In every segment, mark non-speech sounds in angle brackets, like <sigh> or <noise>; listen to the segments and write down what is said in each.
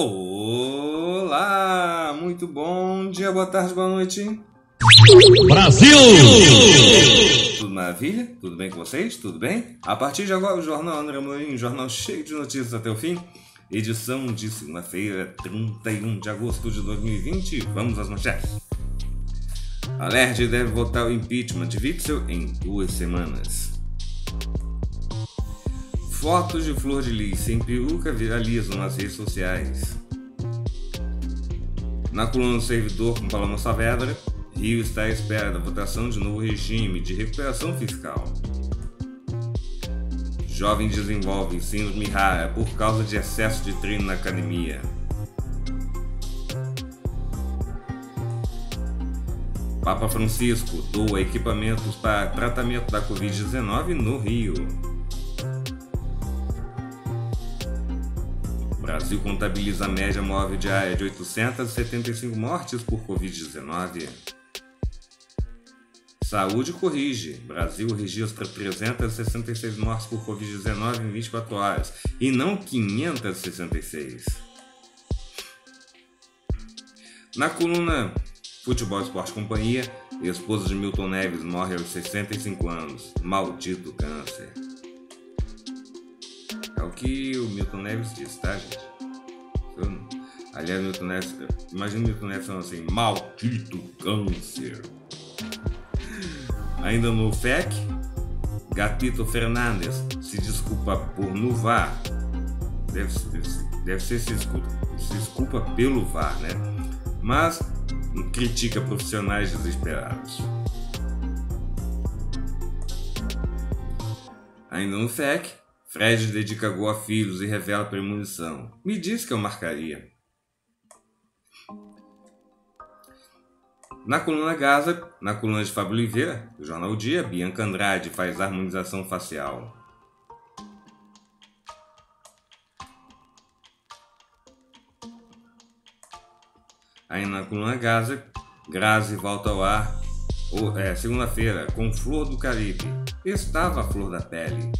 Olá, muito bom dia, boa tarde, boa noite. Brasil! Tudo maravilha? Tudo bem com vocês? Tudo bem? A partir de agora, o Jornal André Mourinho, um jornal cheio de notícias até o fim edição de segunda-feira, 31 de agosto de 2020. Vamos às manchetes. A deve votar o impeachment de Witzel em duas semanas. Fotos de Flor de Lis sem peruca viralizam nas redes sociais. Na coluna do servidor com Paloma Saavedra, Rio está à espera da votação de novo regime de recuperação fiscal. Jovem desenvolve síndrome rara por causa de excesso de treino na academia. Papa Francisco doa equipamentos para tratamento da Covid-19 no Rio. O Brasil contabiliza média móvel diária de 875 mortes por Covid-19. Saúde corrige. Brasil registra 366 mortes por Covid-19 em 24 horas e não 566. Na coluna Futebol Esporte Companhia, esposa de Milton Neves morre aos 65 anos. Maldito câncer. É o que o Milton Neves disse, tá, gente? Aliás, Milton Neves. Imagina o Milton Neves falando assim: Maldito câncer. Ainda no FEC, Gatito Fernandes se desculpa por no VAR. Deve, deve, deve ser se desculpa, se desculpa pelo VAR, né? Mas critica profissionais desesperados. Ainda no FEC, Fred dedica gol a filhos e revela premonição. Me diz que eu marcaria. Na coluna Gaza, na coluna de Fábio Oliveira, do Jornal o Dia, Bianca Andrade faz harmonização facial. Aí na coluna Gaza, Grazi volta ao ar é, segunda-feira com Flor do Caribe. Estava a flor da pele.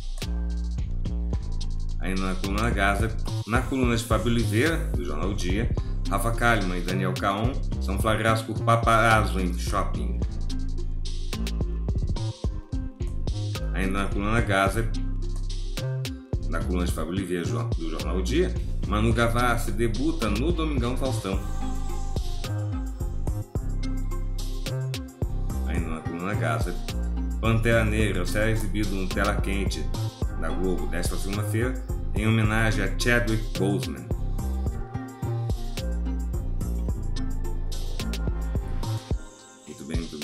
Aí na coluna Gaza, na coluna de Fábio Oliveira, do Jornal o Dia, Rafa Kalimann e Daniel Caon são flagrados por paparazzo em shopping. Ainda na coluna Gaza, na coluna de Fábio Oliveira do jornal O Dia, Manu Gavassi debuta no Domingão Faustão. Ainda na coluna Gaza, Pantera Negra será exibido no Tela Quente da Globo desta segunda-feira em homenagem a Chadwick Boseman.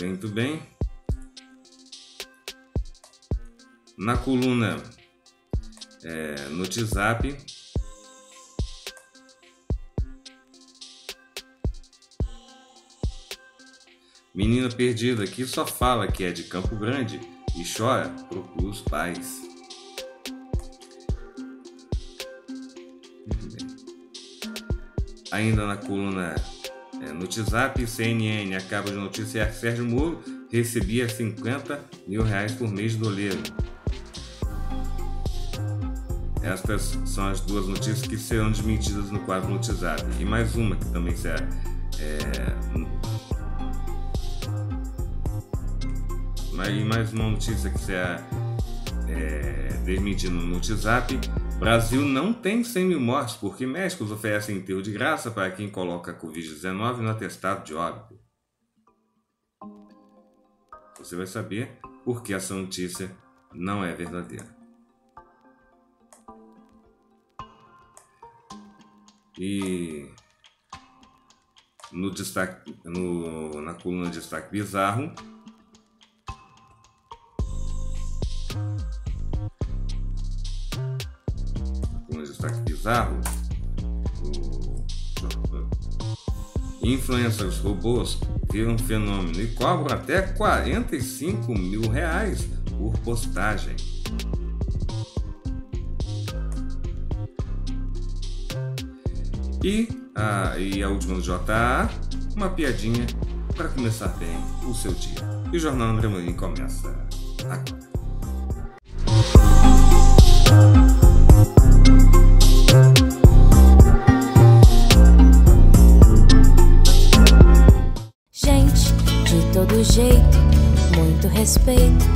muito bem. Na coluna é, no WhatsApp, Menina perdida que só fala que é de Campo Grande e chora procura os pais. Ainda na coluna é, no WhatsApp, CNN acaba de noticiar que é Sérgio Moro recebia 50 mil reais por mês do Oleiro. Estas são as duas notícias que serão desmentidas no quadro no WhatsApp. E mais uma que também será. É... E mais uma notícia que será é... desmentida no WhatsApp Brasil não tem 100 mil mortes porque médicos oferecem enterro de graça para quem coloca Covid-19 no atestado de óbito. Você vai saber por que essa notícia não é verdadeira. E no destaque, no, na coluna de destaque bizarro, bizarro. Influencers robôs viram fenômeno e cobram até 45 mil reais por postagem. E a, e a última do JA, uma piadinha para começar bem o seu dia. E o Jornal André Morim começa agora. Gente, de todo jeito, muito respeito,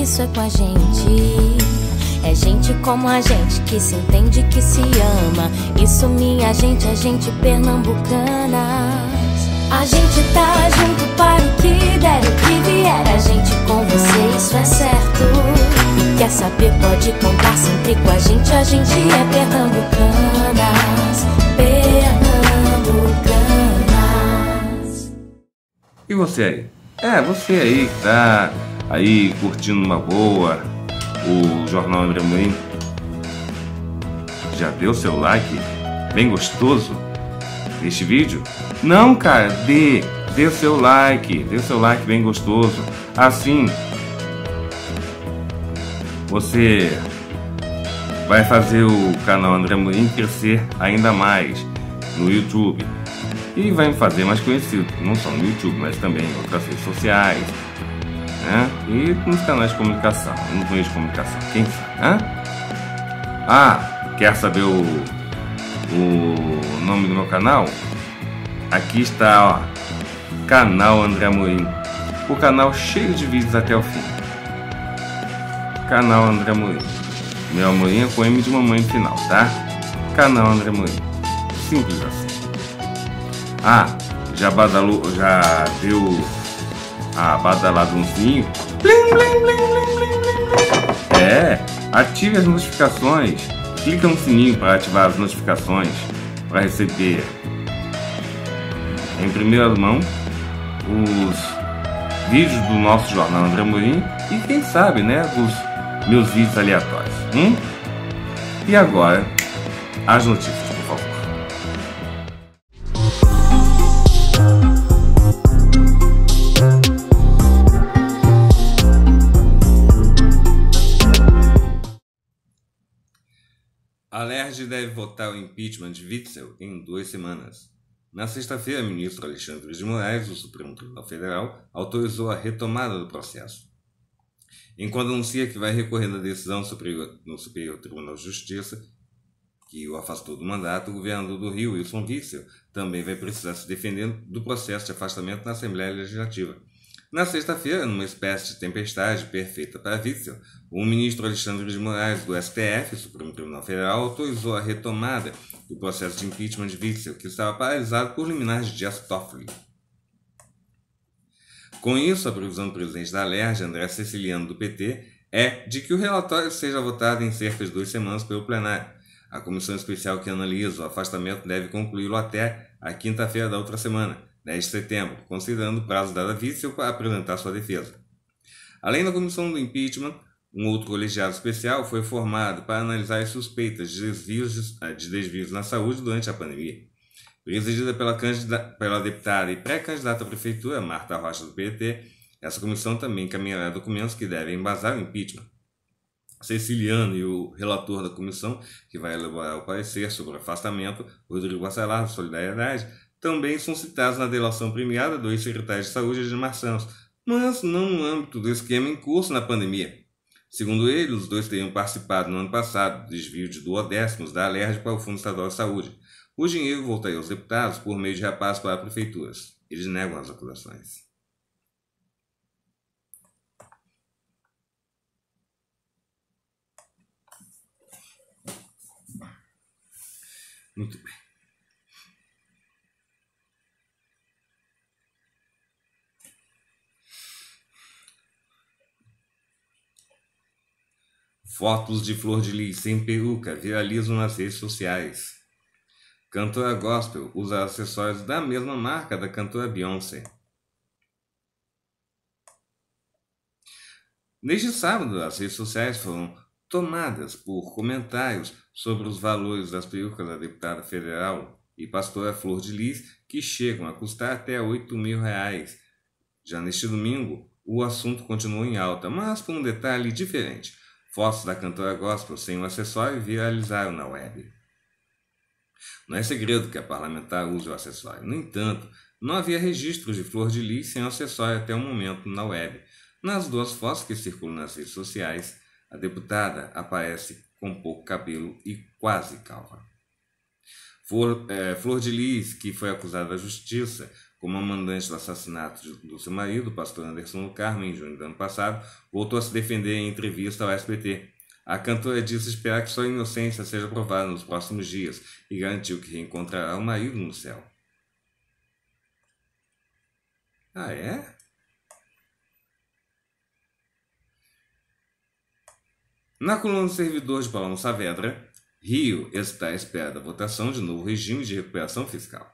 isso é com a gente. É gente como a gente que se entende, que se ama. Isso minha gente, a é gente pernambucana. A gente tá junto para o que der, o que vier. A gente com você, isso é certo. Quer saber, pode contar sempre com a gente. A gente é pernambucanas, pernambucanas. E você aí? É, você aí que tá aí curtindo uma boa o Jornal André Moinho. Já deu seu like? Bem gostoso? Este vídeo? Não, cara, dê, dê seu like, dê seu like bem gostoso. Assim, você vai fazer o canal André Morim crescer ainda mais no YouTube e vai me fazer mais conhecido, não só no YouTube, mas também em outras redes sociais né? e nos canais de comunicação, nos meios de comunicação, quem sabe, né? Ah, quer saber o, o nome do meu canal? Aqui está, ó, Canal André Amorim, o canal cheio de vídeos até o fim. Canal André Moreira. Meu amorinho é com M de mamãe final, tá? Canal André Moreira. Simples assim. Ah, já badalou, já viu a badaladãozinho? Blim, blim, blim, é, ative as notificações. Clica no sininho para ativar as notificações para receber em primeira mão os vídeos do nosso jornal André Mourinho. e quem sabe, né, dos meus vídeos aleatórios. Hein? Hum? E agora, as notícias. por favor. A LERJ deve votar o impeachment de Witzel em duas semanas. Na sexta-feira, o ministro Alexandre de Moraes, do Supremo Tribunal Federal, autorizou a retomada do processo enquanto anuncia que vai recorrer da decisão superior, no Superior Tribunal de Justiça que o afastou do mandato, o governador do Rio, Wilson Witzel, também vai precisar se defender do processo de afastamento na Assembleia Legislativa. Na sexta-feira, numa espécie de tempestade perfeita para Witzel, o ministro Alexandre de Moraes do STF, Supremo Tribunal Federal, autorizou a retomada do processo de impeachment de Witzel, que estava paralisado por liminares de Dias Toffoli. Com isso, a previsão do presidente da Alerj, André Ceciliano, do PT, é de que o relatório seja votado em cerca de duas semanas pelo plenário. A comissão especial que analisa o afastamento deve concluí-lo até a quinta-feira da outra semana, 10 de setembro, considerando o prazo dado a vice para apresentar sua defesa. Além da comissão do impeachment, um outro colegiado especial foi formado para analisar as suspeitas de desvios, de desvios na saúde durante a pandemia. Presidida pela, pela deputada e pré-candidata à prefeitura, Marta Rocha, do PT, essa comissão também encaminhará documentos que devem embasar o impeachment. Ceciliano e o relator da comissão, que vai elaborar o parecer sobre o afastamento, Rodrigo Bacelar, da Solidariedade, também são citados na delação premiada do ex-secretário de Saúde, de Santos, mas não no âmbito do esquema em curso na pandemia. Segundo ele, os dois teriam participado no ano passado do desvio de duodécimos da Alerj para o Fundo Estadual de Saúde. O dinheiro voltaria aos deputados por meio de rapazes para prefeituras. Eles negam as acusações. Muito bem. Fotos de Flor de Lis sem peruca viralizam nas redes sociais. Cantora gospel usa acessórios da mesma marca da cantora Beyoncé. Neste sábado, as redes sociais foram tomadas por comentários sobre os valores das perucas da deputada federal e pastora Flor de Lis, que chegam a custar até 8 mil reais. Já neste domingo, o assunto continuou em alta, mas por um detalhe diferente. Fotos da cantora gospel sem o acessório viralizaram na web. Não é segredo que a parlamentar usa o acessório. No entanto, não havia registros de Flor de Lis sem acessório até o momento na web. Nas duas fotos que circulam nas redes sociais, a deputada aparece com pouco cabelo e quase calva. Flor, é, Flor de Lis, que foi acusada da justiça como a mandante do assassinato do seu marido, pastor Anderson do Carmo, em junho do ano passado, voltou a se defender em entrevista ao SBT. A cantora disse esperar que sua inocência seja provada nos próximos dias e garantiu que reencontrará o marido no céu. Ah, é? Na coluna do servidor de Balão Saavedra, Rio está à espera da votação de novo regime de recuperação fiscal.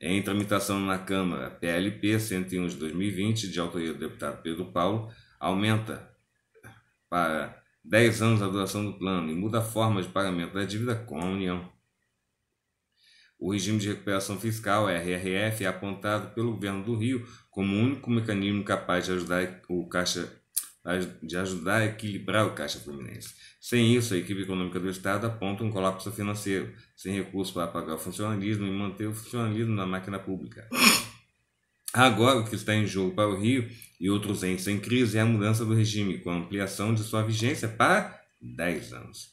Em tramitação na Câmara, PLP 101 de 2020, de autoria do deputado Pedro Paulo, aumenta para 10 anos a duração do plano e muda a forma de pagamento da dívida com a União. O regime de recuperação fiscal, RRF, é apontado pelo governo do Rio como o único mecanismo capaz de ajudar o caixa de ajudar a equilibrar o caixa fluminense. Sem isso, a equipe econômica do Estado aponta um colapso financeiro, sem recursos para pagar o funcionalismo e manter o funcionalismo na máquina pública. Agora, o que está em jogo para o Rio e outros entes em crise é a mudança do regime, com ampliação de sua vigência para 10 anos.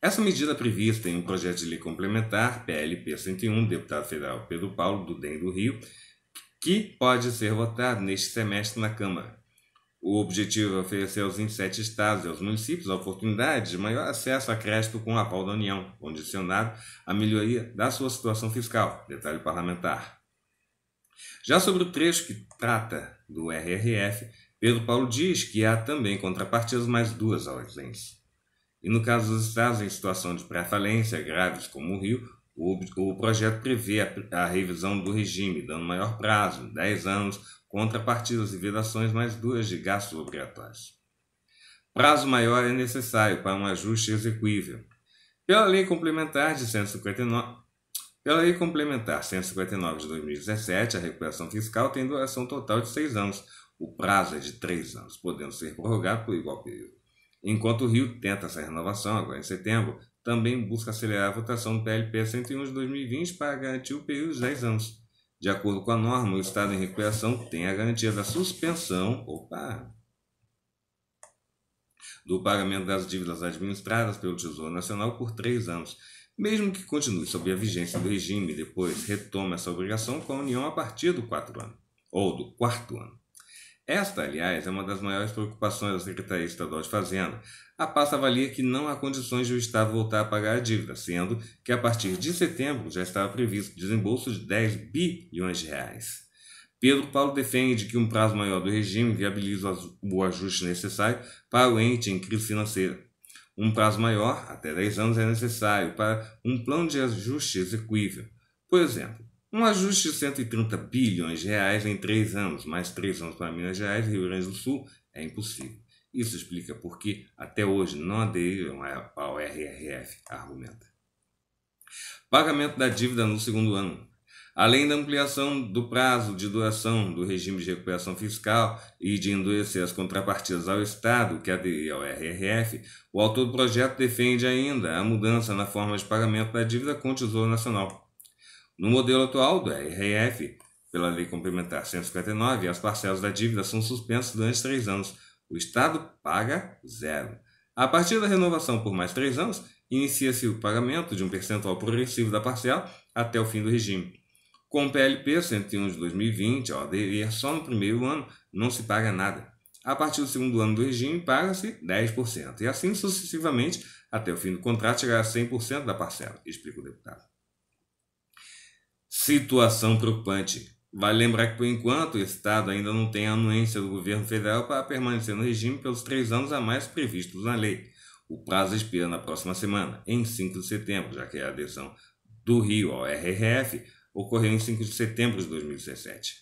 Essa medida prevista em um projeto de lei complementar, PLP 101, deputado federal Pedro Paulo, do DEM do Rio, que pode ser votado neste semestre na Câmara. O objetivo é oferecer aos 27 estados e aos municípios a oportunidade de maior acesso a crédito com o aval da União, condicionado à melhoria da sua situação fiscal. Detalhe parlamentar. Já sobre o trecho que trata do RRF, Pedro Paulo diz que há também contrapartidas mais duas ausências. E no caso dos estados em situação de pré-falência graves como o Rio, o, o projeto prevê a, a, revisão do regime, dando maior prazo, 10 anos, contrapartidas e vedações mais duas de gastos obrigatórios. Prazo maior é necessário para um ajuste exequível. Pela Lei Complementar de 159, pela Lei Complementar 159 de 2017, a recuperação fiscal tem duração total de seis anos. O prazo é de três anos, podendo ser prorrogado por igual período. Enquanto o Rio tenta essa renovação, agora em setembro, também busca acelerar a votação do PLP 101 de 2020 para garantir o período de 10 anos. De acordo com a norma, o Estado em recuperação tem a garantia da suspensão opa, do pagamento das dívidas administradas pelo Tesouro Nacional por três anos mesmo que continue sob a vigência do regime e depois retome essa obrigação com a União a partir do quarto ano, ou do quarto ano. Esta, aliás, é uma das maiores preocupações da Secretaria Estadual de Fazenda. A pasta avalia que não há condições de o Estado voltar a pagar a dívida, sendo que a partir de setembro já estava previsto desembolso de 10 bilhões de reais. Pedro Paulo defende que um prazo maior do regime viabiliza o ajuste necessário para o ente em crise financeira, um prazo maior, até 10 anos, é necessário para um plano de ajuste execuível. Por exemplo, um ajuste de 130 bilhões de reais em 3 anos, mais 3 anos para Minas Gerais e Rio Grande do Sul, é impossível. Isso explica por que até hoje não aderiram ao RRF, argumenta. Pagamento da dívida no segundo ano. Além da ampliação do prazo de duração do regime de recuperação fiscal e de endurecer as contrapartidas ao Estado que é aderir ao RRF, o autor do projeto defende ainda a mudança na forma de pagamento da dívida com o Tesouro Nacional. No modelo atual do RRF, pela Lei Complementar 159, as parcelas da dívida são suspensas durante três anos. O Estado paga zero. A partir da renovação por mais três anos, inicia-se o pagamento de um percentual progressivo da parcela até o fim do regime. Com o PLP 101 de 2020, ó, só no primeiro ano, não se paga nada. A partir do segundo ano do regime, paga-se 10%, e assim sucessivamente até o fim do contrato chegar a 100% da parcela, explica o deputado. Situação preocupante. Vale lembrar que, por enquanto, o Estado ainda não tem a anuência do governo federal para permanecer no regime pelos três anos a mais previstos na lei. O prazo expira na próxima semana, em 5 de setembro, já que é a adesão do Rio ao RRF ocorreu em 5 de setembro de 2017.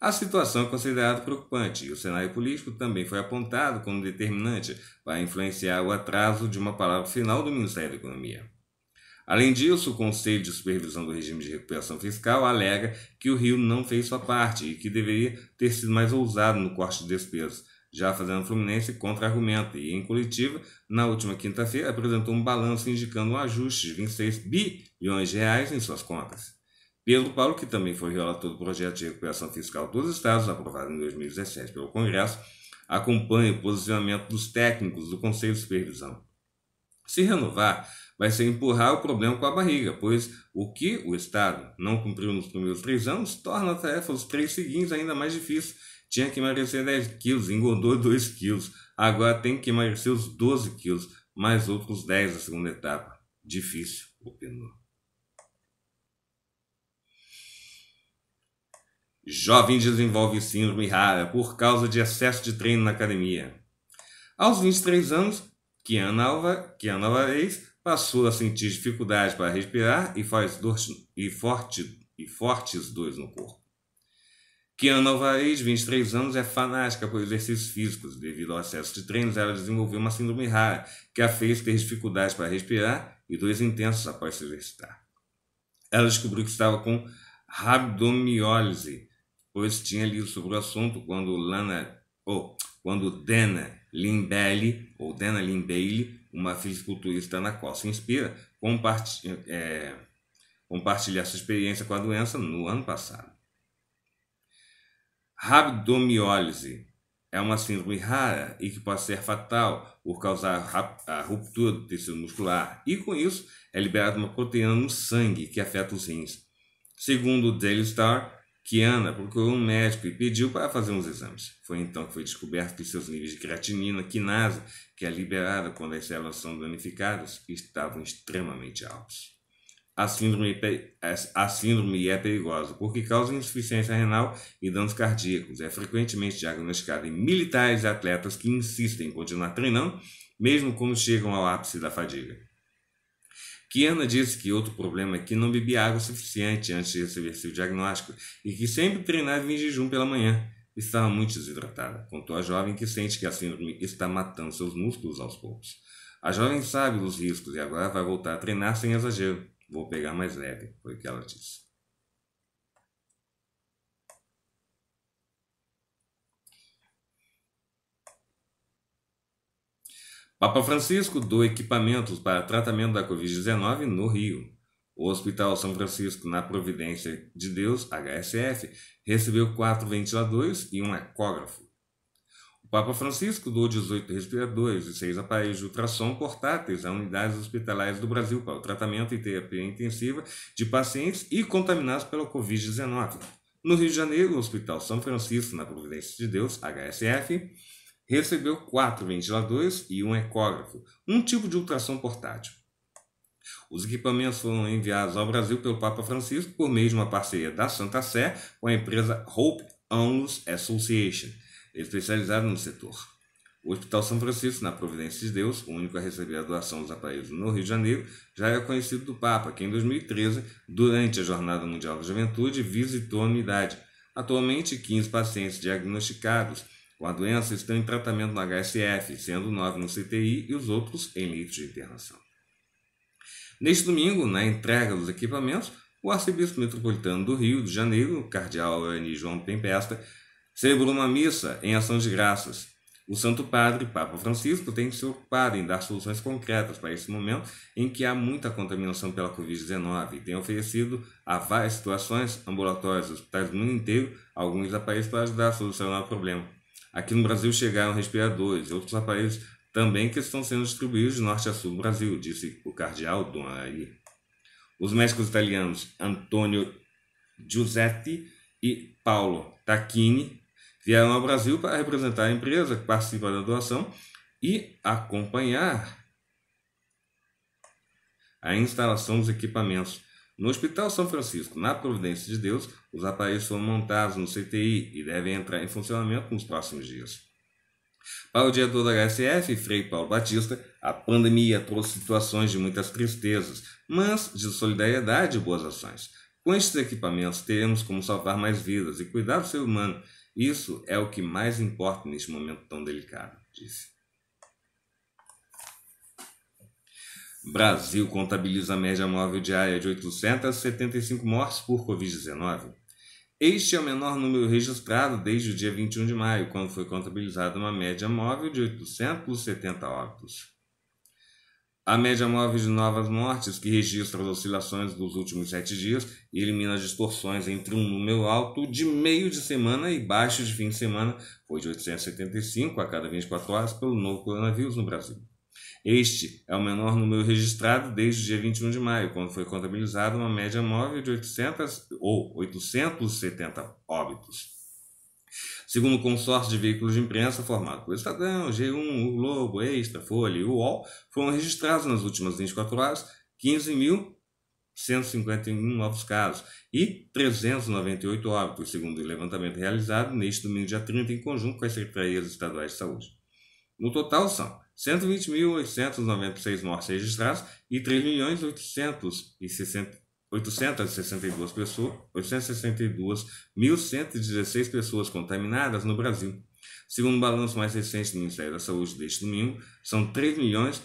A situação é considerada preocupante e o cenário político também foi apontado como determinante para influenciar o atraso de uma palavra final do Ministério da Economia. Além disso, o Conselho de Supervisão do Regime de Recuperação Fiscal alega que o Rio não fez sua parte e que deveria ter sido mais ousado no corte de despesas, já fazendo Fluminense contra-argumento e, em coletiva, na última quinta-feira apresentou um balanço indicando um ajuste de 26 bilhões de reais em suas contas. Pedro Paulo, que também foi relator do projeto de recuperação fiscal dos estados, aprovado em 2017 pelo Congresso, acompanha o posicionamento dos técnicos do Conselho de Supervisão. Se renovar, vai ser empurrar o problema com a barriga, pois o que o Estado não cumpriu nos primeiros três anos torna a tarefa dos três seguintes ainda mais difícil. Tinha que emagrecer 10 quilos, engordou 2 quilos, agora tem que emagrecer os 12 quilos, mais outros 10 na segunda etapa. Difícil, opinou. Jovem desenvolve síndrome rara por causa de excesso de treino na academia. Aos 23 anos, Kiana Alvarez passou a sentir dificuldade para respirar e, faz dor, e, forte, e fortes dores no corpo. Kiana Alvarez, 23 anos, é fanática por exercícios físicos. Devido ao excesso de treinos, ela desenvolveu uma síndrome rara que a fez ter dificuldades para respirar e dores intensas após se exercitar. Ela descobriu que estava com rabdomiólise, pois tinha lido sobre o assunto quando Lana ou oh, quando Dana Limbelli ou Dana Limbaile, uma fisiculturista na qual se inspira, compartilha, é, compartilhar sua experiência com a doença no ano passado. Rabdomiólise é uma síndrome rara e que pode ser fatal por causar a ruptura do tecido muscular, e com isso é liberada uma proteína no sangue que afeta os rins. Segundo o Daily Star, Kiana procurou um médico e pediu para fazer uns exames. Foi então que foi descoberto que seus níveis de creatinina quinasa, que é liberada quando as células são danificadas, estavam extremamente altos. A síndrome, é a síndrome é perigosa porque causa insuficiência renal e danos cardíacos. É frequentemente diagnosticada em militares e atletas que insistem em continuar treinando, mesmo quando chegam ao ápice da fadiga. Kiana disse que outro problema é que não bebia água suficiente antes de receber seu diagnóstico e que sempre treinava em jejum pela manhã. Estava muito desidratada, contou a jovem que sente que a síndrome está matando seus músculos aos poucos. A jovem sabe dos riscos e agora vai voltar a treinar sem exagero. Vou pegar mais leve, foi o que ela disse. Papa Francisco doa equipamentos para tratamento da Covid-19 no Rio. O Hospital São Francisco na Providência de Deus, HSF, recebeu quatro ventiladores e um ecógrafo. O Papa Francisco doou 18 respiradores e seis aparelhos de ultrassom portáteis a unidades hospitalares do Brasil para o tratamento e terapia intensiva de pacientes e contaminados pela Covid-19. No Rio de Janeiro, o Hospital São Francisco na Providência de Deus, HSF, recebeu quatro ventiladores e um ecógrafo, um tipo de ultrassom portátil. Os equipamentos foram enviados ao Brasil pelo Papa Francisco por meio de uma parceria da Santa Sé com a empresa Hope Onlus Association, especializada no setor. O Hospital São Francisco, na Providência de Deus, o único a receber a doação dos aparelhos no Rio de Janeiro, já é conhecido do Papa, que em 2013, durante a Jornada Mundial da Juventude, visitou a unidade. Atualmente, 15 pacientes diagnosticados com a doença, estão em tratamento no HSF, sendo nove no CTI e os outros em leitos de internação. Neste domingo, na entrega dos equipamentos, o arcebispo metropolitano do Rio de Janeiro, cardeal Ani João Tempesta, celebrou uma missa em ação de graças. O Santo Padre, Papa Francisco, tem se ocupado em dar soluções concretas para esse momento em que há muita contaminação pela Covid-19 e tem oferecido a várias situações ambulatórios, hospitais do mundo inteiro, alguns aparelhos para ajudar a solucionar o problema. Aqui no Brasil chegaram respiradores e outros aparelhos também que estão sendo distribuídos de norte a sul do Brasil, disse o cardeal Dom Araí. Os médicos italianos Antonio Giuseppe e Paulo Tacchini vieram ao Brasil para representar a empresa que participa da doação e acompanhar a instalação dos equipamentos no Hospital São Francisco, na Providência de Deus, os aparelhos foram montados no CTI e devem entrar em funcionamento nos próximos dias. Para o diretor da HSF, Frei Paulo Batista, a pandemia trouxe situações de muitas tristezas, mas de solidariedade e boas ações. Com estes equipamentos, teremos como salvar mais vidas e cuidar do ser humano. Isso é o que mais importa neste momento tão delicado, disse. Brasil contabiliza média móvel diária de 875 mortes por Covid-19. Este é o menor número registrado desde o dia 21 de maio, quando foi contabilizada uma média móvel de 870 óbitos. A média móvel de novas mortes, que registra as oscilações dos últimos sete dias, elimina as distorções entre um número alto de meio de semana e baixo de fim de semana, foi de 875 a cada 24 horas pelo novo coronavírus no Brasil. Este é o menor número registrado desde o dia 21 de maio, quando foi contabilizada uma média móvel de 800 ou 870 óbitos. Segundo o consórcio de veículos de imprensa formado por Estadão, G1, o Globo, Extra, Folha e UOL, foram registrados nas últimas 24 horas 15.151 novos casos e 398 óbitos, segundo o levantamento realizado neste domingo, dia 30, em conjunto com as secretarias estaduais de saúde. No total, são 120.896 mortes registradas e 3.862.162 pessoas, 862.116 pessoas contaminadas no Brasil. Segundo o balanço mais recente do Ministério da Saúde deste domingo, são 3 milhões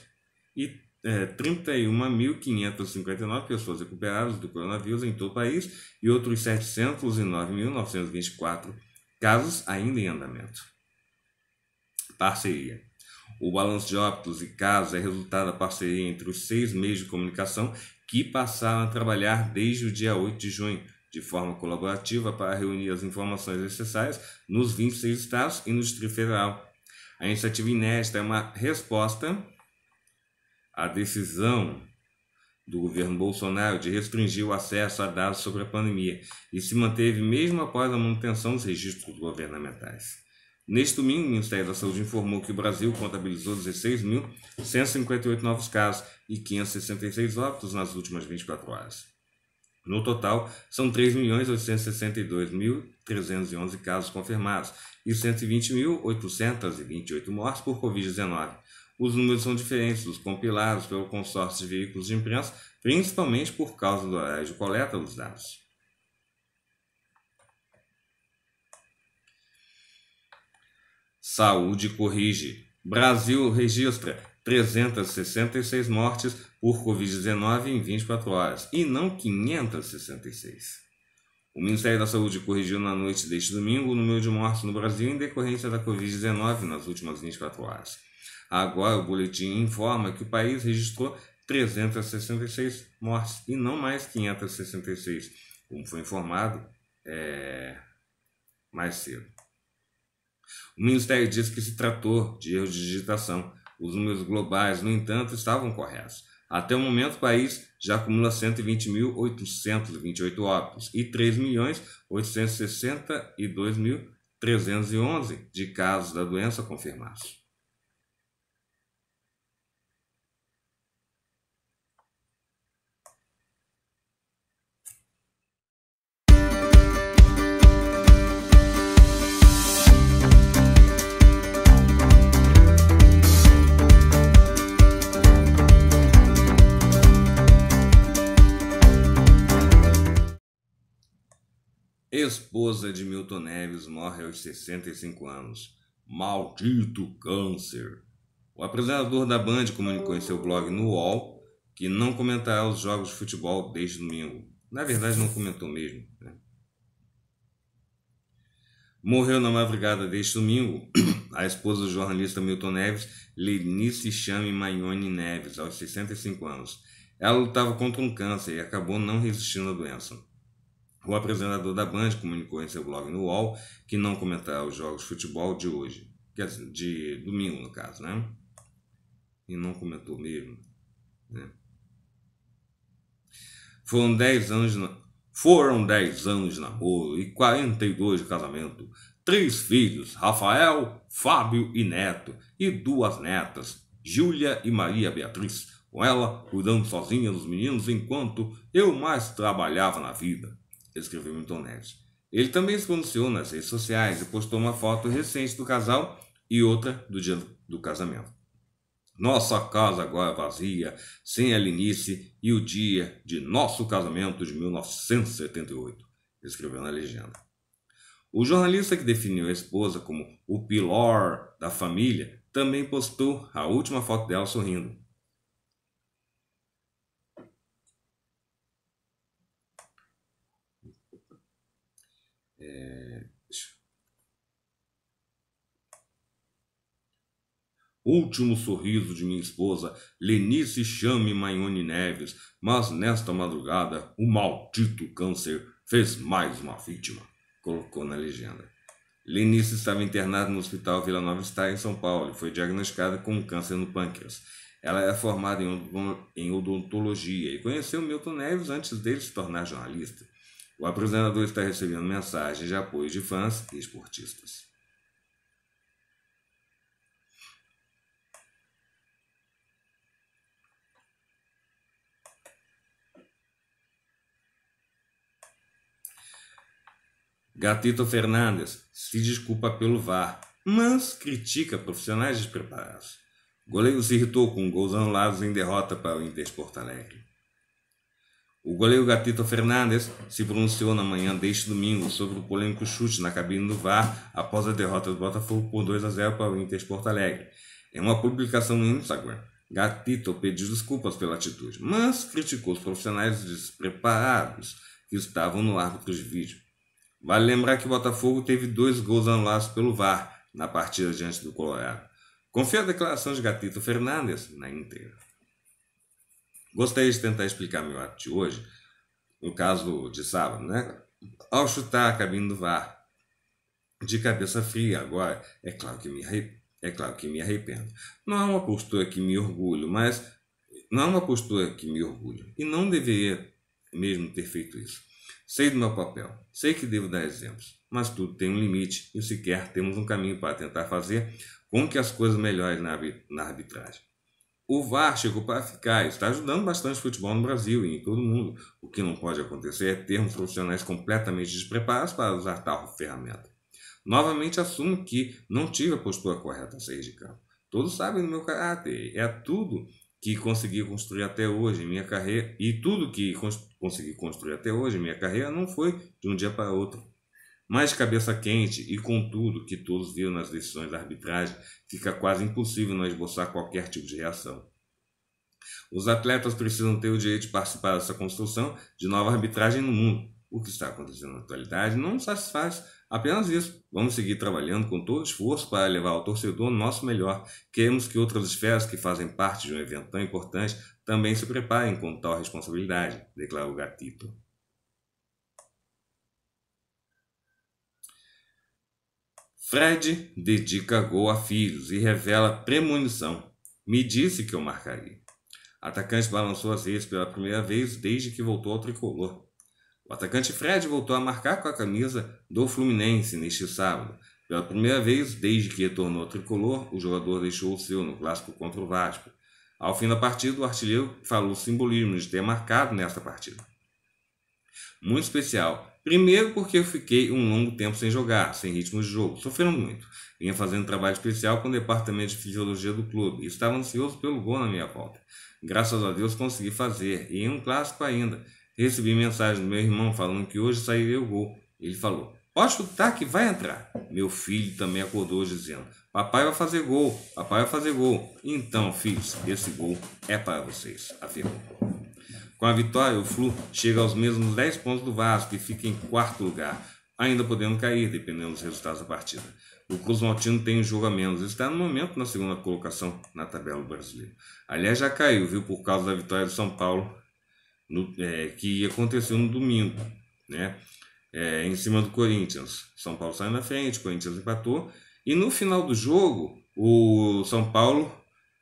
e é, 31.559 pessoas recuperadas do coronavírus em todo o país e outros 709.924 casos ainda em andamento. Parceria. O balanço de óbitos e casos é resultado da parceria entre os seis meios de comunicação que passaram a trabalhar desde o dia 8 de junho, de forma colaborativa para reunir as informações necessárias nos 26 estados e no Distrito Federal. A iniciativa inédita é uma resposta à decisão do governo Bolsonaro de restringir o acesso a dados sobre a pandemia e se manteve mesmo após a manutenção dos registros governamentais. Neste domingo, o Ministério da Saúde informou que o Brasil contabilizou 16.158 novos casos e 566 óbitos nas últimas 24 horas. No total, são 3.862.311 casos confirmados e 120.828 mortes por Covid-19. Os números são diferentes dos compilados pelo consórcio de veículos de imprensa, principalmente por causa do horário de coleta dos dados. Saúde corrige. Brasil registra 366 mortes por Covid-19 em 24 horas e não 566. O Ministério da Saúde corrigiu na noite deste domingo o número de mortes no Brasil em decorrência da Covid-19 nas últimas 24 horas. Agora, o boletim informa que o país registrou 366 mortes e não mais 566, como foi informado é, mais cedo. O Ministério diz que se tratou de erro de digitação. Os números globais, no entanto, estavam corretos. Até o momento, o país já acumula 120.828 óbitos e 3.862.311 de casos da doença confirmados. esposa de Milton Neves morre aos 65 anos. Maldito câncer! O apresentador da Band comunicou em seu blog no UOL que não comentará os jogos de futebol desde domingo. Na verdade, não comentou mesmo. Né? Morreu na madrugada deste domingo a esposa do jornalista Milton Neves, Lenice Chame Maione Neves, aos 65 anos. Ela lutava contra um câncer e acabou não resistindo à doença. O apresentador da Band comunicou em seu blog no UOL que não comentará os jogos de futebol de hoje, quer dizer, de domingo no caso, né? E não comentou mesmo, né? Foram 10 anos foram 10 anos de namoro e 42 de casamento, três filhos, Rafael, Fábio e Neto, e duas netas, Júlia e Maria Beatriz, com ela cuidando sozinha dos meninos enquanto eu mais trabalhava na vida escreveu Milton Neves. Ele também se pronunciou nas redes sociais e postou uma foto recente do casal e outra do dia do casamento. Nossa casa agora vazia, sem a Linice e o dia de nosso casamento de 1978, escreveu na legenda. O jornalista que definiu a esposa como o pilar da família também postou a última foto dela sorrindo. É... Último sorriso de minha esposa, Lenice Chame Maione Neves, mas nesta madrugada o maldito câncer fez mais uma vítima, colocou na legenda. Lenice estava internada no Hospital Vila Nova Star, em São Paulo, e foi diagnosticada com câncer no pâncreas. Ela é formada em odontologia e conheceu Milton Neves antes dele se tornar jornalista. O apresentador está recebendo mensagens de apoio de fãs e esportistas. Gatito Fernandes se desculpa pelo VAR, mas critica profissionais despreparados. O goleiro se irritou com gols anulados em derrota para o Inter Porto Alegre. O goleiro Gatito Fernandes se pronunciou na manhã deste domingo sobre o polêmico chute na cabine do VAR após a derrota do Botafogo por 2 a 0 para o Inter Porto Alegre. Em uma publicação no Instagram, Gatito pediu desculpas pela atitude, mas criticou os profissionais despreparados que estavam no árbitro de vídeo. Vale lembrar que o Botafogo teve dois gols anulados pelo VAR na partida diante do Colorado. Confia a declaração de Gatito Fernandes na íntegra. Gostaria de tentar explicar meu ato de hoje, no caso de sábado, né? Ao chutar a cabine do VAR, de cabeça fria agora, é claro que me arrependo. É claro que me arrependo. Não é uma postura que me orgulho, mas não é uma postura que me orgulho. E não deveria mesmo ter feito isso. Sei do meu papel, sei que devo dar exemplos, mas tudo tem um limite e sequer temos um caminho para tentar fazer com que as coisas melhorem na, na arbitragem o VAR chegou para ficar, está ajudando bastante o futebol no Brasil e em todo o mundo. O que não pode acontecer é termos profissionais completamente despreparados para usar tal ferramenta. Novamente assumo que não tive a postura correta a sair de campo. Todos sabem do meu caráter, é tudo que consegui construir até hoje minha carreira e tudo que cons consegui construir até hoje minha carreira não foi de um dia para outro. Mais cabeça quente e com tudo que todos viram nas decisões da arbitragem, fica quase impossível não esboçar qualquer tipo de reação. Os atletas precisam ter o direito de participar dessa construção de nova arbitragem no mundo. O que está acontecendo na atualidade não satisfaz apenas isso. Vamos seguir trabalhando com todo esforço para levar ao torcedor nosso melhor. Queremos que outras esferas que fazem parte de um evento tão importante também se preparem com tal responsabilidade, declarou Gatito. Fred dedica gol a filhos e revela premonição. Me disse que eu marcaria. Atacante balançou as redes pela primeira vez desde que voltou ao tricolor. O atacante Fred voltou a marcar com a camisa do Fluminense neste sábado. Pela primeira vez desde que retornou ao tricolor, o jogador deixou o seu no clássico contra o Vasco. Ao fim da partida, o artilheiro falou o simbolismo de ter marcado nesta partida. Muito especial, Primeiro, porque eu fiquei um longo tempo sem jogar, sem ritmo de jogo, sofrendo muito. Vinha fazendo trabalho especial com o departamento de fisiologia do clube e estava ansioso pelo gol na minha volta. Graças a Deus consegui fazer, e em um clássico ainda. Recebi mensagem do meu irmão falando que hoje sairia o gol. Ele falou: Pode chutar que vai entrar. Meu filho também acordou dizendo: Papai vai fazer gol, papai vai fazer gol. Então, filhos, esse gol é para vocês, afirmou. Com a vitória, o Flu chega aos mesmos 10 pontos do Vasco e fica em quarto lugar, ainda podendo cair, dependendo dos resultados da partida. O Cruz Maltino tem um jogo a menos está no momento na segunda colocação na tabela brasileira. Aliás, já caiu, viu, por causa da vitória do São Paulo, no, é, que aconteceu no domingo, né? É, em cima do Corinthians. São Paulo saiu na frente, Corinthians empatou. E no final do jogo, o São Paulo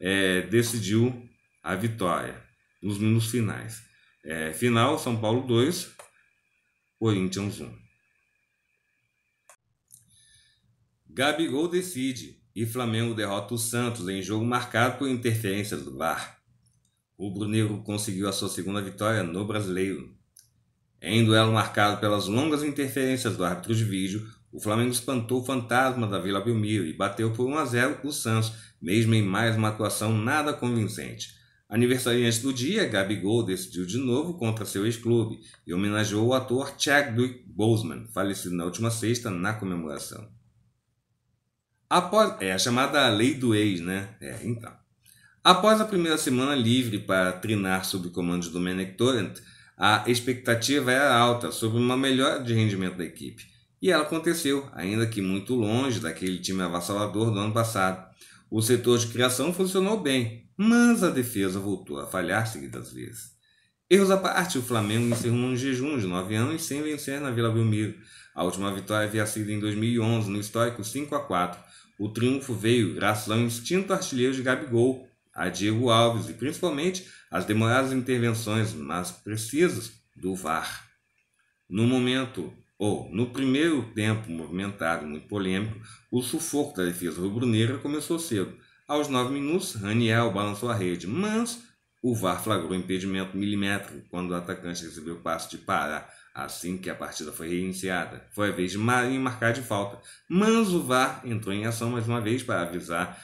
é, decidiu a vitória nos minutos finais. É, final, São Paulo 2, Corinthians 1. Gabigol decide e Flamengo derrota o Santos em jogo marcado por interferências do VAR. O Brunegro conseguiu a sua segunda vitória no Brasileiro. Em duelo marcado pelas longas interferências do árbitro de vídeo, o Flamengo espantou o fantasma da Vila Belmiro e bateu por 1 a 0 o Santos, mesmo em mais uma atuação nada convincente. Aniversariante do dia, Gabigol decidiu de novo contra seu ex-clube e homenageou o ator Chadwick Boseman, falecido na última sexta na comemoração. Após, é a chamada lei do ex, né? É, então. Após a primeira semana livre para treinar sob o comando de Domenic Torrent, a expectativa era alta sobre uma melhora de rendimento da equipe. E ela aconteceu, ainda que muito longe daquele time avassalador do ano passado. O setor de criação funcionou bem, mas a defesa voltou a falhar seguidas vezes. Erros à parte, o Flamengo encerrou um jejum de nove anos sem vencer na Vila Belmiro. A última vitória havia sido em 2011, no histórico 5 a 4 O triunfo veio graças ao instinto artilheiro de Gabigol, a Diego Alves e principalmente às demoradas intervenções, mas precisas, do VAR. No momento, ou no primeiro tempo movimentado e muito polêmico, o sufoco da defesa rubro-negra começou cedo. Aos nove minutos, Raniel balançou a rede, mas o VAR flagrou impedimento milimétrico quando o atacante recebeu o passo de parar. Assim que a partida foi reiniciada, foi a vez de Marinho marcar de falta, mas o VAR entrou em ação mais uma vez para avisar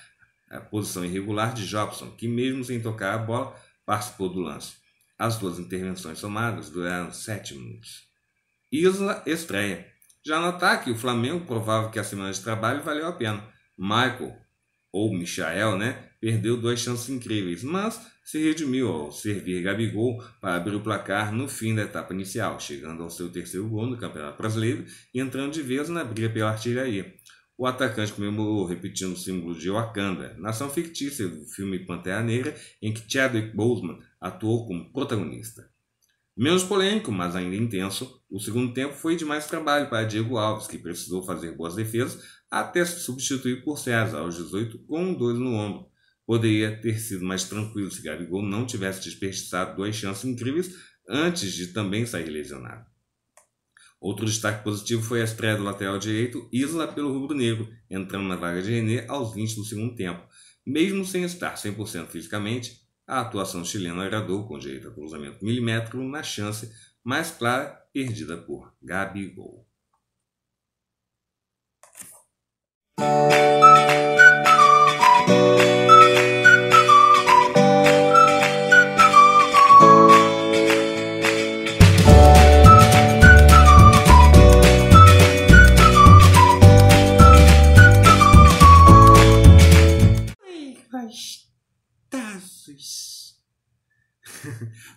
a posição irregular de Jobson, que mesmo sem tocar a bola, participou do lance. As duas intervenções somadas duraram sete minutos. Isla estreia. Já no ataque, o Flamengo provava que a semana de trabalho valeu a pena. Michael ou Michael, né, perdeu duas chances incríveis, mas se redimiu ao servir Gabigol para abrir o placar no fim da etapa inicial, chegando ao seu terceiro gol no Campeonato Brasileiro e entrando de vez na briga pela artilharia. O atacante comemorou repetindo o símbolo de Wakanda, nação fictícia do filme Pantera Negra, em que Chadwick Boseman atuou como protagonista. Menos polêmico, mas ainda intenso, o segundo tempo foi de mais trabalho para Diego Alves, que precisou fazer boas defesas até se substituir por César aos 18 com um 2 no ombro. Poderia ter sido mais tranquilo se Gabigol não tivesse desperdiçado duas chances incríveis antes de também sair lesionado. Outro destaque positivo foi a estreia do lateral direito Isla pelo rubro-negro, entrando na vaga de René aos 20 do segundo tempo. Mesmo sem estar 100% fisicamente, a atuação chilena agradou com direito a cruzamento milimétrico na chance mais clara perdida por Gabigol.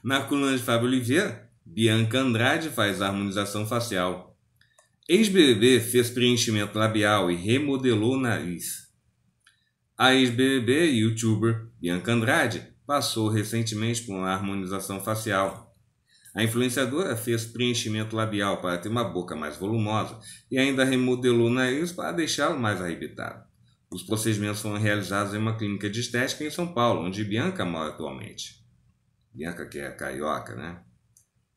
Na coluna de Fábio Oliveira, Bianca Andrade faz harmonização facial. Ex-BBB fez preenchimento labial e remodelou o nariz. A ex-BBB youtuber Bianca Andrade passou recentemente por uma harmonização facial. A influenciadora fez preenchimento labial para ter uma boca mais volumosa e ainda remodelou o nariz para deixá-lo mais arrebitado. Os procedimentos foram realizados em uma clínica de estética em São Paulo, onde Bianca mora atualmente. Bianca, que é carioca, né?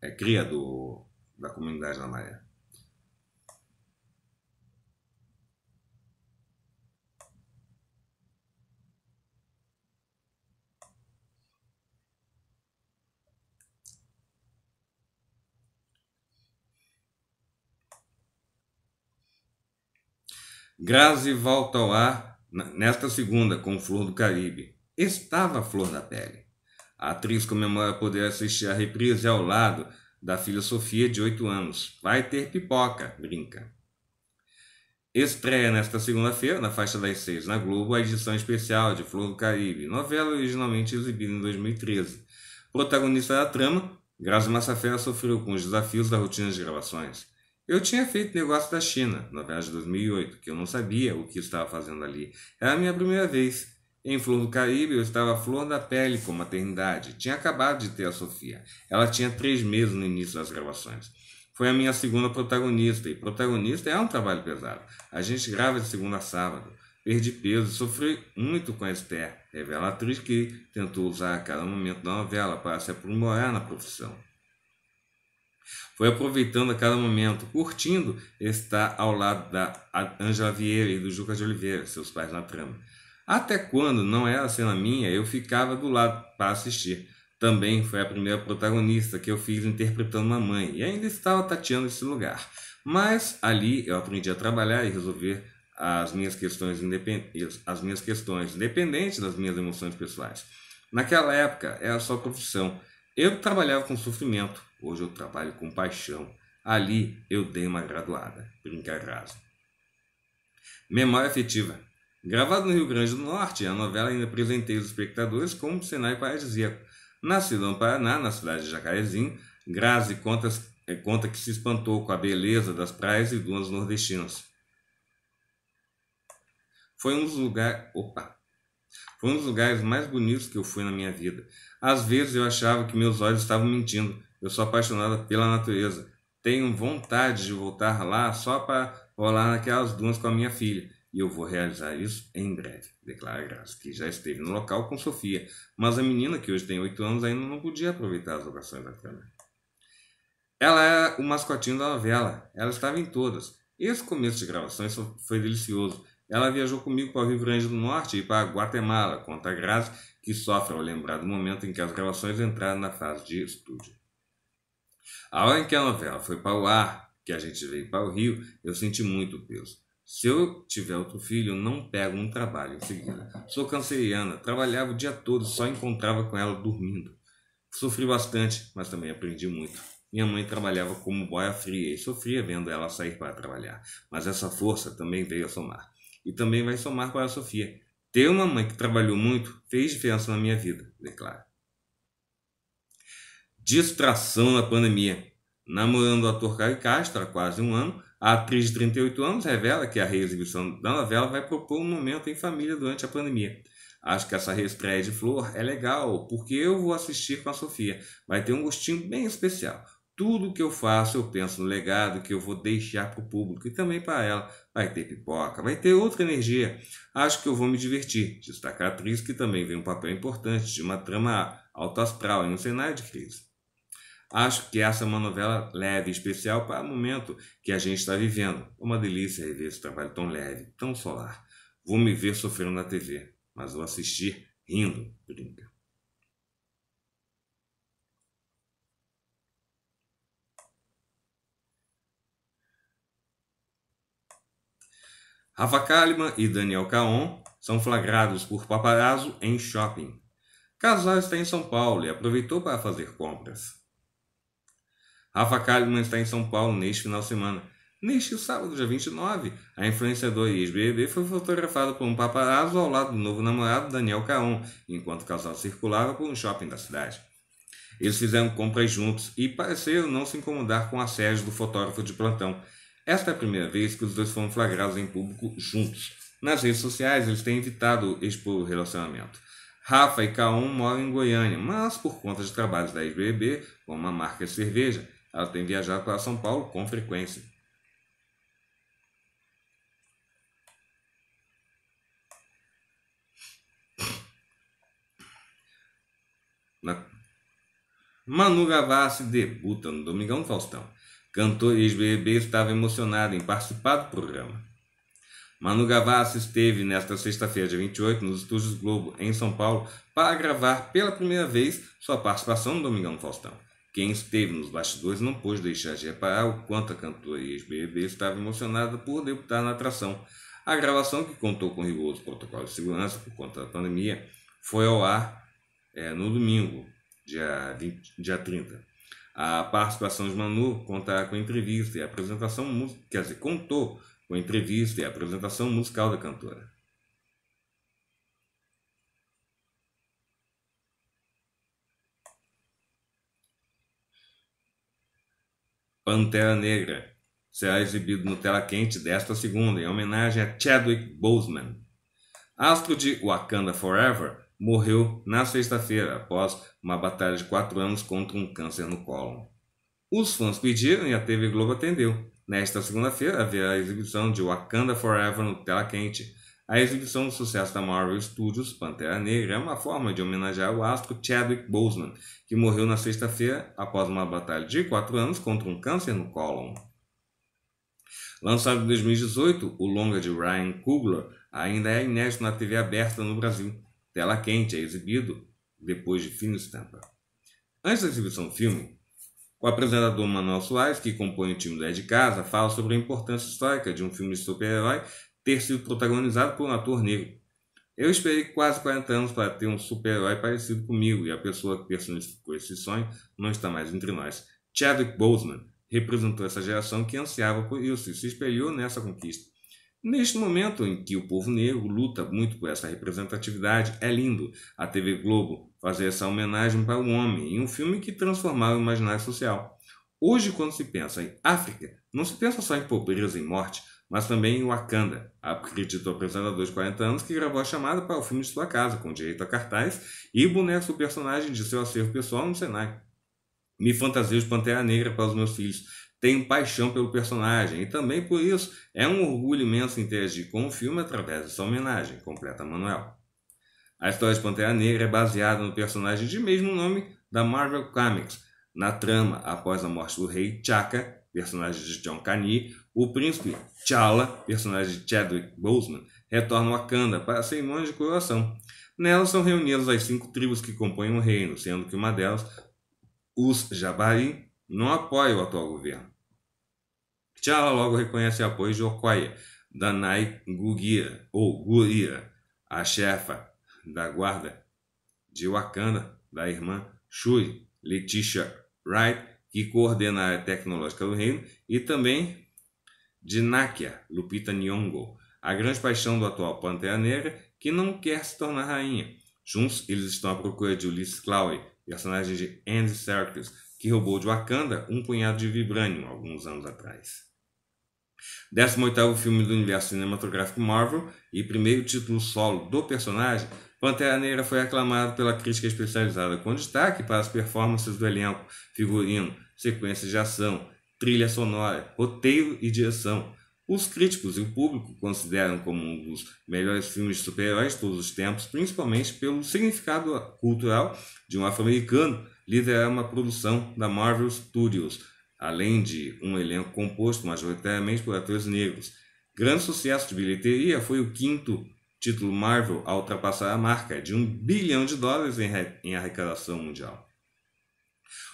É cria do, da comunidade da Maré. Grazi volta ao ar nesta segunda com Flor do Caribe. Estava Flor da Pele. A atriz comemora poder assistir a reprise ao lado da filha Sofia, de 8 anos. Vai ter pipoca, brinca. Estreia nesta segunda-feira, na faixa das seis, na Globo, a edição especial de Flor do Caribe, novela originalmente exibida em 2013. Protagonista da trama, Grazi Massafera sofreu com os desafios da rotina de gravações. Eu tinha feito negócio da China, novela de 2008, que eu não sabia o que estava fazendo ali. Era a minha primeira vez. Em Flor do Caribe, eu estava à flor da pele com maternidade. Tinha acabado de ter a Sofia. Ela tinha três meses no início das gravações. Foi a minha segunda protagonista, e protagonista é um trabalho pesado. A gente grava de segunda a sábado. Perdi peso e sofri muito com a Esther, revela a atriz que tentou usar a cada momento da novela para se aprimorar na profissão. Foi aproveitando a cada momento, curtindo estar ao lado da Angela Vieira e do Juca de Oliveira, seus pais na trama. Até quando não era cena minha, eu ficava do lado para assistir. Também foi a primeira protagonista que eu fiz interpretando uma mãe e ainda estava tateando esse lugar. Mas ali eu aprendi a trabalhar e resolver as minhas questões, independentes, as minhas questões independente das minhas emoções pessoais. Naquela época era só profissão. Eu trabalhava com sofrimento, hoje eu trabalho com paixão. Ali eu dei uma graduada, brincar raso. Memória afetiva. Gravado no Rio Grande do Norte, a novela ainda presenteia os espectadores como cenário paradisíaco. Nascido no Paraná, na cidade de Jacarezinho, Grazi conta, é, conta que se espantou com a beleza das praias e dunas nordestinas. Foi um dos lugares. Opa! Foi um dos lugares mais bonitos que eu fui na minha vida. Às vezes eu achava que meus olhos estavam mentindo. Eu sou apaixonada pela natureza. Tenho vontade de voltar lá só para rolar naquelas dunas com a minha filha e eu vou realizar isso em breve, declara Graça, que já esteve no local com Sofia, mas a menina, que hoje tem 8 anos, ainda não podia aproveitar as locações da câmera. Ela é o mascotinho da novela, ela estava em todas. Esse começo de gravações foi delicioso. Ela viajou comigo para o Rio Grande do Norte e para Guatemala, conta Grazi, que sofre ao lembrar do momento em que as gravações entraram na fase de estúdio. A hora em que a novela foi para o ar, que a gente veio para o Rio, eu senti muito peso. Se eu tiver outro filho, não pego um trabalho em seguida. Sou canceriana, trabalhava o dia todo, só encontrava com ela dormindo. Sofri bastante, mas também aprendi muito. Minha mãe trabalhava como boia fria e sofria vendo ela sair para trabalhar, mas essa força também veio a somar. E também vai somar para a Sofia. Ter uma mãe que trabalhou muito fez diferença na minha vida, declara. Distração na pandemia. Namorando o ator Caio Castro há quase um ano, a atriz de 38 anos revela que a reexibição da novela vai propor um momento em família durante a pandemia. Acho que essa reestreia de Flor é legal, porque eu vou assistir com a Sofia. Vai ter um gostinho bem especial. Tudo que eu faço, eu penso no legado que eu vou deixar para o público e também para ela. Vai ter pipoca, vai ter outra energia. Acho que eu vou me divertir. Destaca a atriz que também vem um papel importante de uma trama autoastral astral em um cenário de crise. Acho que essa é uma novela leve, especial para o momento que a gente está vivendo. Uma delícia rever esse trabalho tão leve, tão solar. Vou me ver sofrendo na TV, mas vou assistir rindo, brinca. Rafa Kalimann e Daniel Caon são flagrados por paparazzo em shopping. Casal está em São Paulo e aproveitou para fazer compras. Rafa Kalimann está em São Paulo neste final de semana. Neste sábado, dia 29, a influenciadora e ex-BBB foi fotografada por um paparazzo ao lado do novo namorado Daniel Caon, enquanto o casal circulava por um shopping da cidade. Eles fizeram compras juntos e pareceram não se incomodar com a sede do fotógrafo de plantão. Esta é a primeira vez que os dois foram flagrados em público juntos. Nas redes sociais, eles têm evitado expor o relacionamento. Rafa e Caon moram em Goiânia, mas por conta de trabalhos da ex-BBB, com uma marca de cerveja, ela tem viajado para São Paulo com frequência. Manu Gavassi debuta no Domingão Faustão. Cantor ex-BBB estava emocionado em participar do programa. Manu Gavassi esteve nesta sexta-feira, dia 28, nos Estúdios Globo, em São Paulo, para gravar pela primeira vez sua participação no Domingão Faustão. Quem esteve nos bastidores não pôde deixar de reparar o quanto a cantora ex-BBB estava emocionada por debutar na atração. A gravação, que contou com rigoroso protocolo de segurança por conta da pandemia, foi ao ar é, no domingo, dia, 20, dia 30. A participação de Manu contará com entrevista e apresentação musical, quer dizer, contou com entrevista e apresentação musical da cantora. Pantera Negra será exibido no Tela Quente desta segunda, em homenagem a Chadwick Boseman. Astro de Wakanda Forever morreu na sexta-feira após uma batalha de quatro anos contra um câncer no colo. Os fãs pediram e a TV Globo atendeu. Nesta segunda-feira haverá a exibição de Wakanda Forever no Tela Quente, a exibição do sucesso da Marvel Studios, Pantera Negra, é uma forma de homenagear o astro Chadwick Boseman, que morreu na sexta-feira após uma batalha de quatro anos contra um câncer no cólon. Lançado em 2018, o longa de Ryan Coogler ainda é inédito na TV aberta no Brasil. Tela quente é exibido depois de Fino de estampa. Antes da exibição do filme, o apresentador Manuel Soares, que compõe o time do É de Casa, fala sobre a importância histórica de um filme de super-herói ter sido protagonizado por um ator negro. Eu esperei quase 40 anos para ter um super-herói parecido comigo e a pessoa que personificou esse sonho não está mais entre nós. Chadwick Boseman representou essa geração que ansiava por isso e se espelhou nessa conquista. Neste momento em que o povo negro luta muito por essa representatividade, é lindo a TV Globo fazer essa homenagem para o homem em um filme que transformava o imaginário social. Hoje, quando se pensa em África, não se pensa só em pobreza e morte, mas também em Wakanda, a apresentador de 40 anos que gravou a chamada para o filme de sua casa, com direito a cartaz e bonecos do personagem de seu acervo pessoal no Senai. Me fantasio de Pantera Negra para os meus filhos. Tenho paixão pelo personagem e também por isso é um orgulho imenso interagir com o filme através dessa homenagem, completa Manuel. A história de Pantera Negra é baseada no personagem de mesmo nome da Marvel Comics. Na trama, após a morte do rei Chaka, personagem de John Candy, o príncipe T'Challa, personagem de Chadwick Boseman, retorna a Wakanda para a cerimônia de coroação. Nela são reunidas as cinco tribos que compõem o reino, sendo que uma delas, os Jabari, não apoia o atual governo. T'Challa logo reconhece o apoio de Okoye, Danai Gugia, ou Guria, a chefa da guarda de Wakanda, da irmã Shuri, Letitia Wright, que coordena a área tecnológica do reino, e também de Nakia, Lupita Nyong'o, a grande paixão do atual Pantera Negra, que não quer se tornar rainha. Juntos, eles estão à procura de Ulysses Clawe, personagem de Andy Serkis, que roubou de Wakanda um punhado de Vibranium alguns anos atrás. 18 filme do universo cinematográfico Marvel e primeiro título solo do personagem, Pantera Negra foi aclamado pela crítica especializada com destaque para as performances do elenco, figurino, sequências de ação, trilha sonora, roteiro e direção. Os críticos e o público consideram como um dos melhores filmes de super-heróis de todos os tempos, principalmente pelo significado cultural de um afro-americano liderar uma produção da Marvel Studios, além de um elenco composto majoritariamente por atores negros. Grande sucesso de bilheteria foi o quinto título Marvel a ultrapassar a marca de um bilhão de dólares em arrecadação mundial.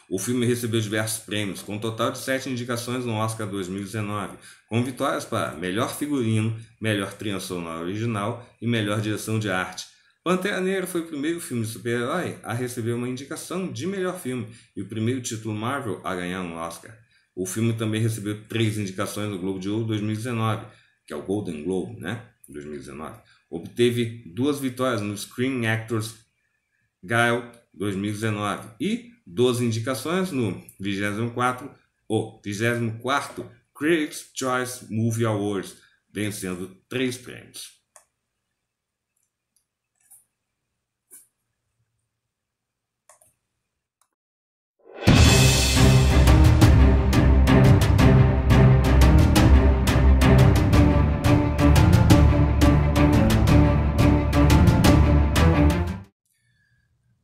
O filme recebeu diversos prêmios, com um total de sete indicações no Oscar 2019, com vitórias para Melhor Figurino, Melhor Trilha Sonora Original e Melhor Direção de Arte. Pantera Negra foi o primeiro filme de super-herói a receber uma indicação de melhor filme e o primeiro título Marvel a ganhar um Oscar. O filme também recebeu três indicações no Globo de Ouro 2019, que é o Golden Globe, né? 2019. Obteve duas vitórias no Screen Actors Guild 2019 e 12 indicações no 24 ou 24 Critics' Choice Movie Awards, vencendo três prêmios.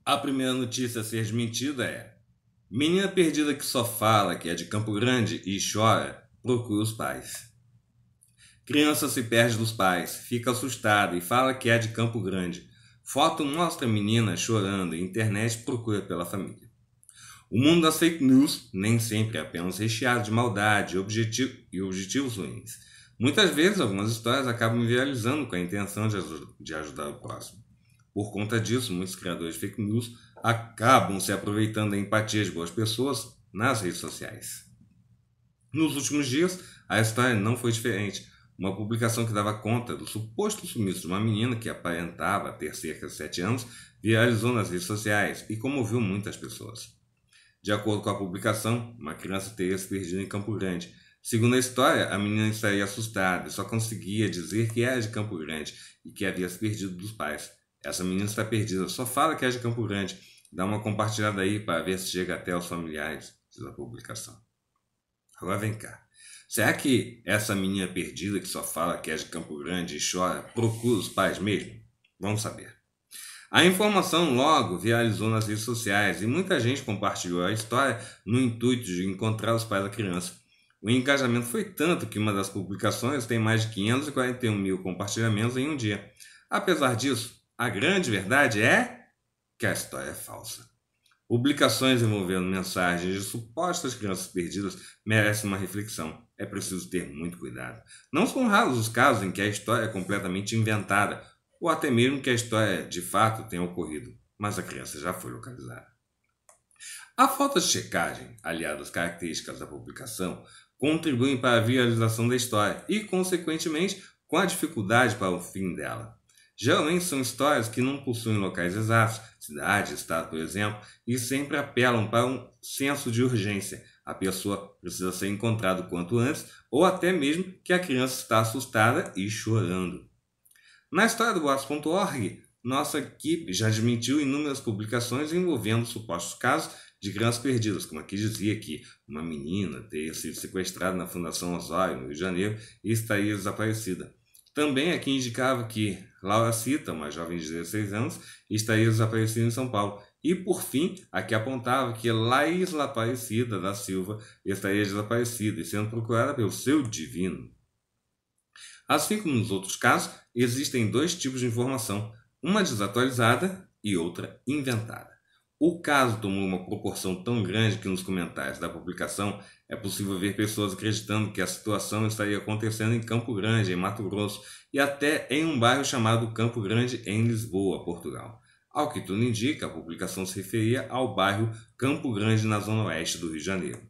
A primeira notícia a ser desmentida é: Menina perdida que só fala que é de Campo Grande e chora, procura os pais. Criança se perde dos pais, fica assustada e fala que é de Campo Grande. Foto mostra a menina chorando e internet procura pela família. O mundo das fake news nem sempre é apenas recheado de maldade objetivo, e objetivos ruins. Muitas vezes, algumas histórias acabam viralizando com a intenção de, de ajudar o próximo. Por conta disso, muitos criadores de fake news acabam se aproveitando da empatia de boas pessoas nas redes sociais. Nos últimos dias, a história não foi diferente. Uma publicação que dava conta do suposto sumiço de uma menina que aparentava ter cerca de 7 anos viralizou nas redes sociais e comoveu muitas pessoas. De acordo com a publicação, uma criança teria se perdido em Campo Grande. Segundo a história, a menina estaria assustada e só conseguia dizer que era de Campo Grande e que havia se perdido dos pais. Essa menina está perdida, só fala que é de Campo Grande. Dá uma compartilhada aí para ver se chega até os familiares, diz a publicação. Agora vem cá. Será que essa menina perdida que só fala que é de Campo Grande e chora procura os pais mesmo? Vamos saber. A informação logo viralizou nas redes sociais e muita gente compartilhou a história no intuito de encontrar os pais da criança. O engajamento foi tanto que uma das publicações tem mais de 541 mil compartilhamentos em um dia. Apesar disso, a grande verdade é que a história é falsa. Publicações envolvendo mensagens de supostas crianças perdidas merecem uma reflexão. É preciso ter muito cuidado. Não são raros os casos em que a história é completamente inventada, ou até mesmo que a história de fato tenha ocorrido, mas a criança já foi localizada. A falta de checagem, aliada às características da publicação, contribuem para a viralização da história e, consequentemente, com a dificuldade para o fim dela. Geralmente são histórias que não possuem locais exatos, cidade, estado, por exemplo, e sempre apelam para um senso de urgência. A pessoa precisa ser encontrada o quanto antes, ou até mesmo que a criança está assustada e chorando. Na história do Boatos.org, nossa equipe já admitiu inúmeras publicações envolvendo supostos casos de crianças perdidas, como aqui dizia que uma menina teria sido sequestrada na Fundação Osório, no Rio de Janeiro, e estaria desaparecida. Também aqui indicava que Laura Cita, uma jovem de 16 anos, estaria desaparecida em São Paulo. E, por fim, aqui apontava que Laís Aparecida da Silva estaria desaparecida e sendo procurada pelo seu divino. Assim como nos outros casos, existem dois tipos de informação, uma desatualizada e outra inventada. O caso tomou uma proporção tão grande que nos comentários da publicação é possível ver pessoas acreditando que a situação estaria acontecendo em Campo Grande, em Mato Grosso, e até em um bairro chamado Campo Grande, em Lisboa, Portugal. Ao que tudo indica, a publicação se referia ao bairro Campo Grande, na zona oeste do Rio de Janeiro.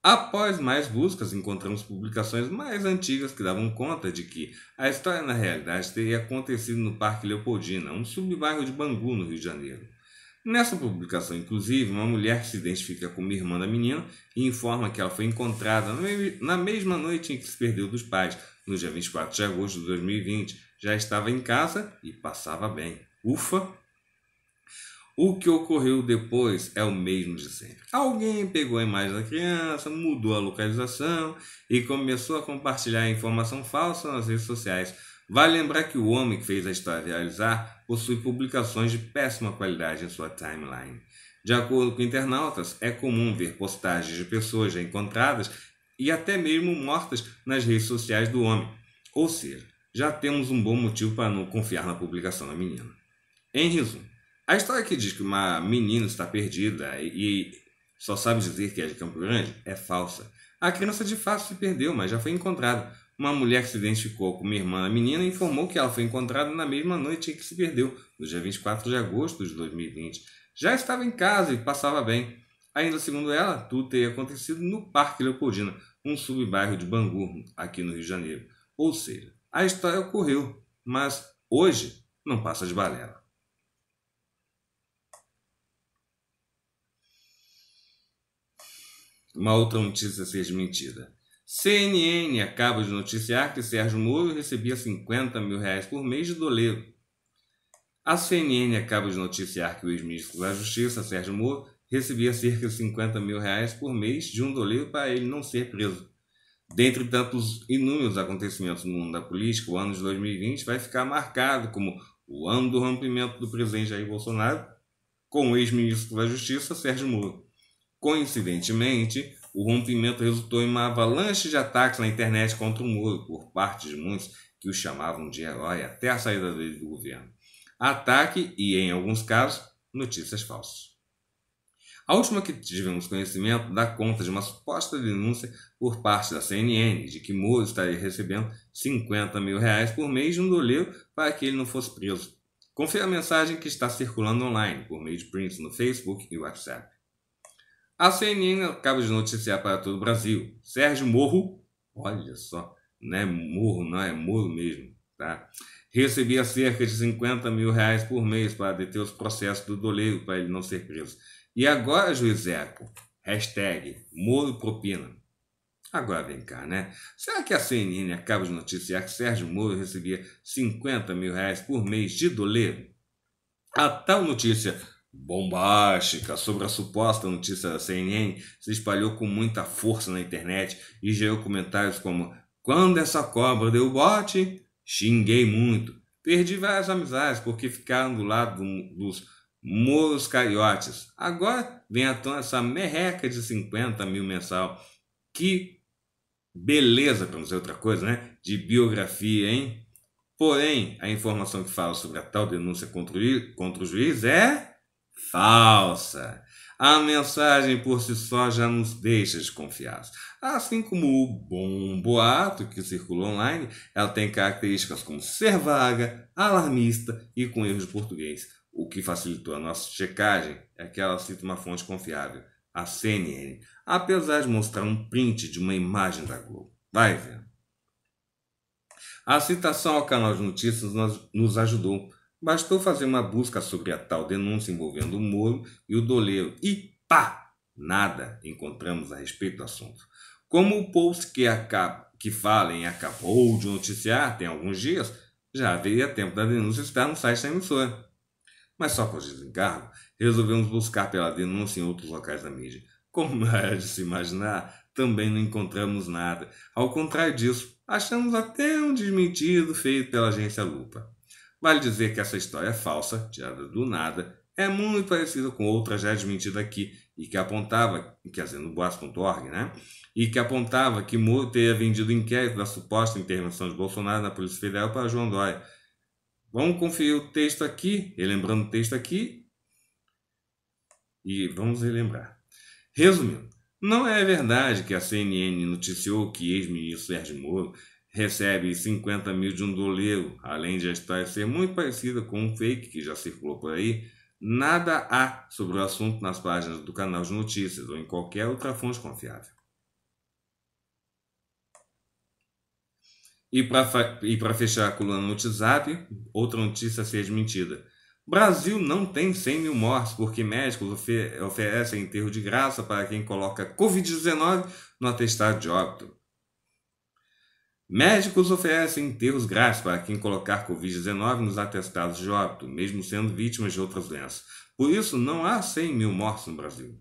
Após mais buscas, encontramos publicações mais antigas que davam conta de que a história, na realidade, teria acontecido no Parque Leopoldina, um subbairro de Bangu, no Rio de Janeiro. Nessa publicação, inclusive, uma mulher se identifica como irmã da menina e informa que ela foi encontrada na mesma noite em que se perdeu dos pais, no dia 24 de agosto de 2020. Já estava em casa e passava bem. Ufa! O que ocorreu depois é o mesmo de sempre. Alguém pegou a imagem da criança, mudou a localização e começou a compartilhar informação falsa nas redes sociais Vale lembrar que o homem que fez a história realizar possui publicações de péssima qualidade em sua timeline. De acordo com internautas, é comum ver postagens de pessoas já encontradas e até mesmo mortas nas redes sociais do homem. Ou seja, já temos um bom motivo para não confiar na publicação da menina. Em resumo, a história que diz que uma menina está perdida e só sabe dizer que é de Campo Grande é falsa. A criança de fato se perdeu, mas já foi encontrada. Uma mulher que se identificou como irmã da menina informou que ela foi encontrada na mesma noite em que se perdeu, no dia 24 de agosto de 2020. Já estava em casa e passava bem. Ainda segundo ela, tudo teria acontecido no Parque Leopoldina, um subbairro de Bangu, aqui no Rio de Janeiro. Ou seja, a história ocorreu, mas hoje não passa de balela. Uma outra notícia a ser desmentida. CNN acaba de noticiar que Sérgio Moro recebia 50 mil reais por mês de doleiro. A CNN acaba de noticiar que o ex-ministro da Justiça, Sérgio Moro, recebia cerca de 50 mil reais por mês de um doleiro para ele não ser preso. Dentre tantos inúmeros acontecimentos no mundo da política, o ano de 2020 vai ficar marcado como o ano do rompimento do presidente Jair Bolsonaro com o ex-ministro da Justiça, Sérgio Moro. Coincidentemente, o rompimento resultou em uma avalanche de ataques na internet contra o Moro por parte de muitos que o chamavam de herói até a saída dele do governo. Ataque e, em alguns casos, notícias falsas. A última que tivemos conhecimento dá conta de uma suposta denúncia por parte da CNN de que Moro estaria recebendo 50 mil reais por mês de um doleiro para que ele não fosse preso. Confira a mensagem que está circulando online por meio de prints no Facebook e WhatsApp. A CNN acaba de noticiar para todo o Brasil. Sérgio Morro, olha só, não é morro, não é morro mesmo, tá? Recebia cerca de 50 mil reais por mês para deter os processos do doleiro para ele não ser preso. E agora, juiz Eco, hashtag Moro Propina. Agora vem cá, né? Será que a CNN acaba de noticiar que Sérgio Moro recebia 50 mil reais por mês de doleiro? A tal notícia bombástica sobre a suposta notícia da CNN se espalhou com muita força na internet e gerou comentários como: Quando essa cobra deu bote, xinguei muito. Perdi várias amizades porque ficaram do lado do, dos moros caiotes. Agora vem à tona essa merreca de 50 mil mensal. Que beleza, para não dizer outra coisa, né? De biografia, hein? Porém, a informação que fala sobre a tal denúncia contra o, contra o juiz é falsa. A mensagem por si só já nos deixa desconfiados. Assim como o bom boato que circula online, ela tem características como ser vaga, alarmista e com erros de português. O que facilitou a nossa checagem é que ela cita uma fonte confiável, a CNN, apesar de mostrar um print de uma imagem da Globo. Vai vendo. A citação ao canal de notícias nos ajudou Bastou fazer uma busca sobre a tal denúncia envolvendo o Moro e o doleiro e pá! Nada encontramos a respeito do assunto. Como o post que, acaba, que acabou de noticiar tem alguns dias, já haveria tempo da denúncia estar no site da emissora. Mas só por desencargo, resolvemos buscar pela denúncia em outros locais da mídia. Como <laughs> era de se imaginar, também não encontramos nada. Ao contrário disso, achamos até um desmentido feito pela agência Lupa. Vale dizer que essa história é falsa, tirada do nada, é muito parecida com outra já desmentida aqui e que apontava, quer dizer, no Boas.org, né? E que apontava que Moro teria vendido inquérito da suposta intervenção de Bolsonaro na Polícia Federal para João Dória. Vamos conferir o texto aqui, relembrando o texto aqui. E vamos relembrar. Resumindo, não é verdade que a CNN noticiou que ex-ministro Sérgio Moro recebe 50 mil de um doleiro, além de estar ser muito parecida com um fake que já circulou por aí, nada há sobre o assunto nas páginas do canal de notícias ou em qualquer outra fonte confiável. E para fechar a coluna no WhatsApp, outra notícia a ser desmentida. Brasil não tem 100 mil mortes porque médicos oferecem enterro de graça para quem coloca Covid-19 no atestado de óbito. Médicos oferecem enterros grátis para quem colocar Covid-19 nos atestados de óbito, mesmo sendo vítimas de outras doenças. Por isso, não há 100 mil mortos no Brasil.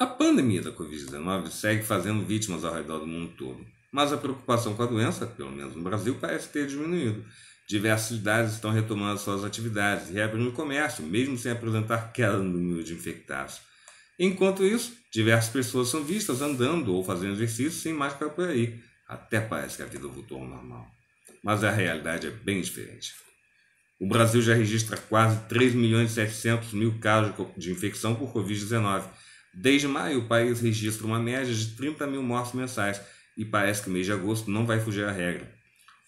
A pandemia da Covid-19 segue fazendo vítimas ao redor do mundo todo, mas a preocupação com a doença, pelo menos no Brasil, parece ter diminuído. Diversas cidades estão retomando suas atividades e reabrindo o comércio, mesmo sem apresentar queda no número de infectados. Enquanto isso, diversas pessoas são vistas andando ou fazendo exercício sem máscara por aí. Até parece que a vida voltou ao normal. Mas a realidade é bem diferente. O Brasil já registra quase 3 milhões e 700 mil casos de infecção por Covid-19. Desde maio, o país registra uma média de 30 mil mortes mensais e parece que o mês de agosto não vai fugir à regra.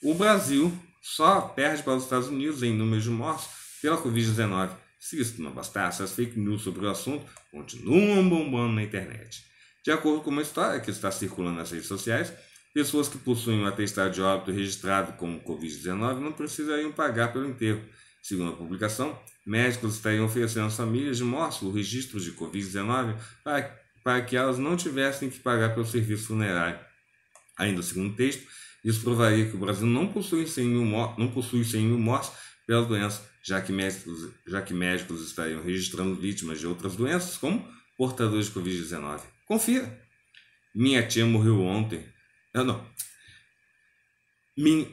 O Brasil só perde para os Estados Unidos em número de mortes pela Covid-19. Se isso não bastasse, as fake news sobre o assunto continuam bombando na internet. De acordo com uma história que está circulando nas redes sociais, Pessoas que possuem um atestado de óbito registrado como Covid-19 não precisariam pagar pelo enterro. Segundo a publicação, médicos estariam oferecendo às famílias de mortos o registro de Covid-19 para, para que elas não tivessem que pagar pelo serviço funerário. Ainda segundo o texto, isso provaria que o Brasil não possui 100 mil, não possui 100 mil mortes pela doença, já que, médicos, já que médicos estariam registrando vítimas de outras doenças como portadores de Covid-19. Confira! Minha tia morreu ontem, não, não. Min...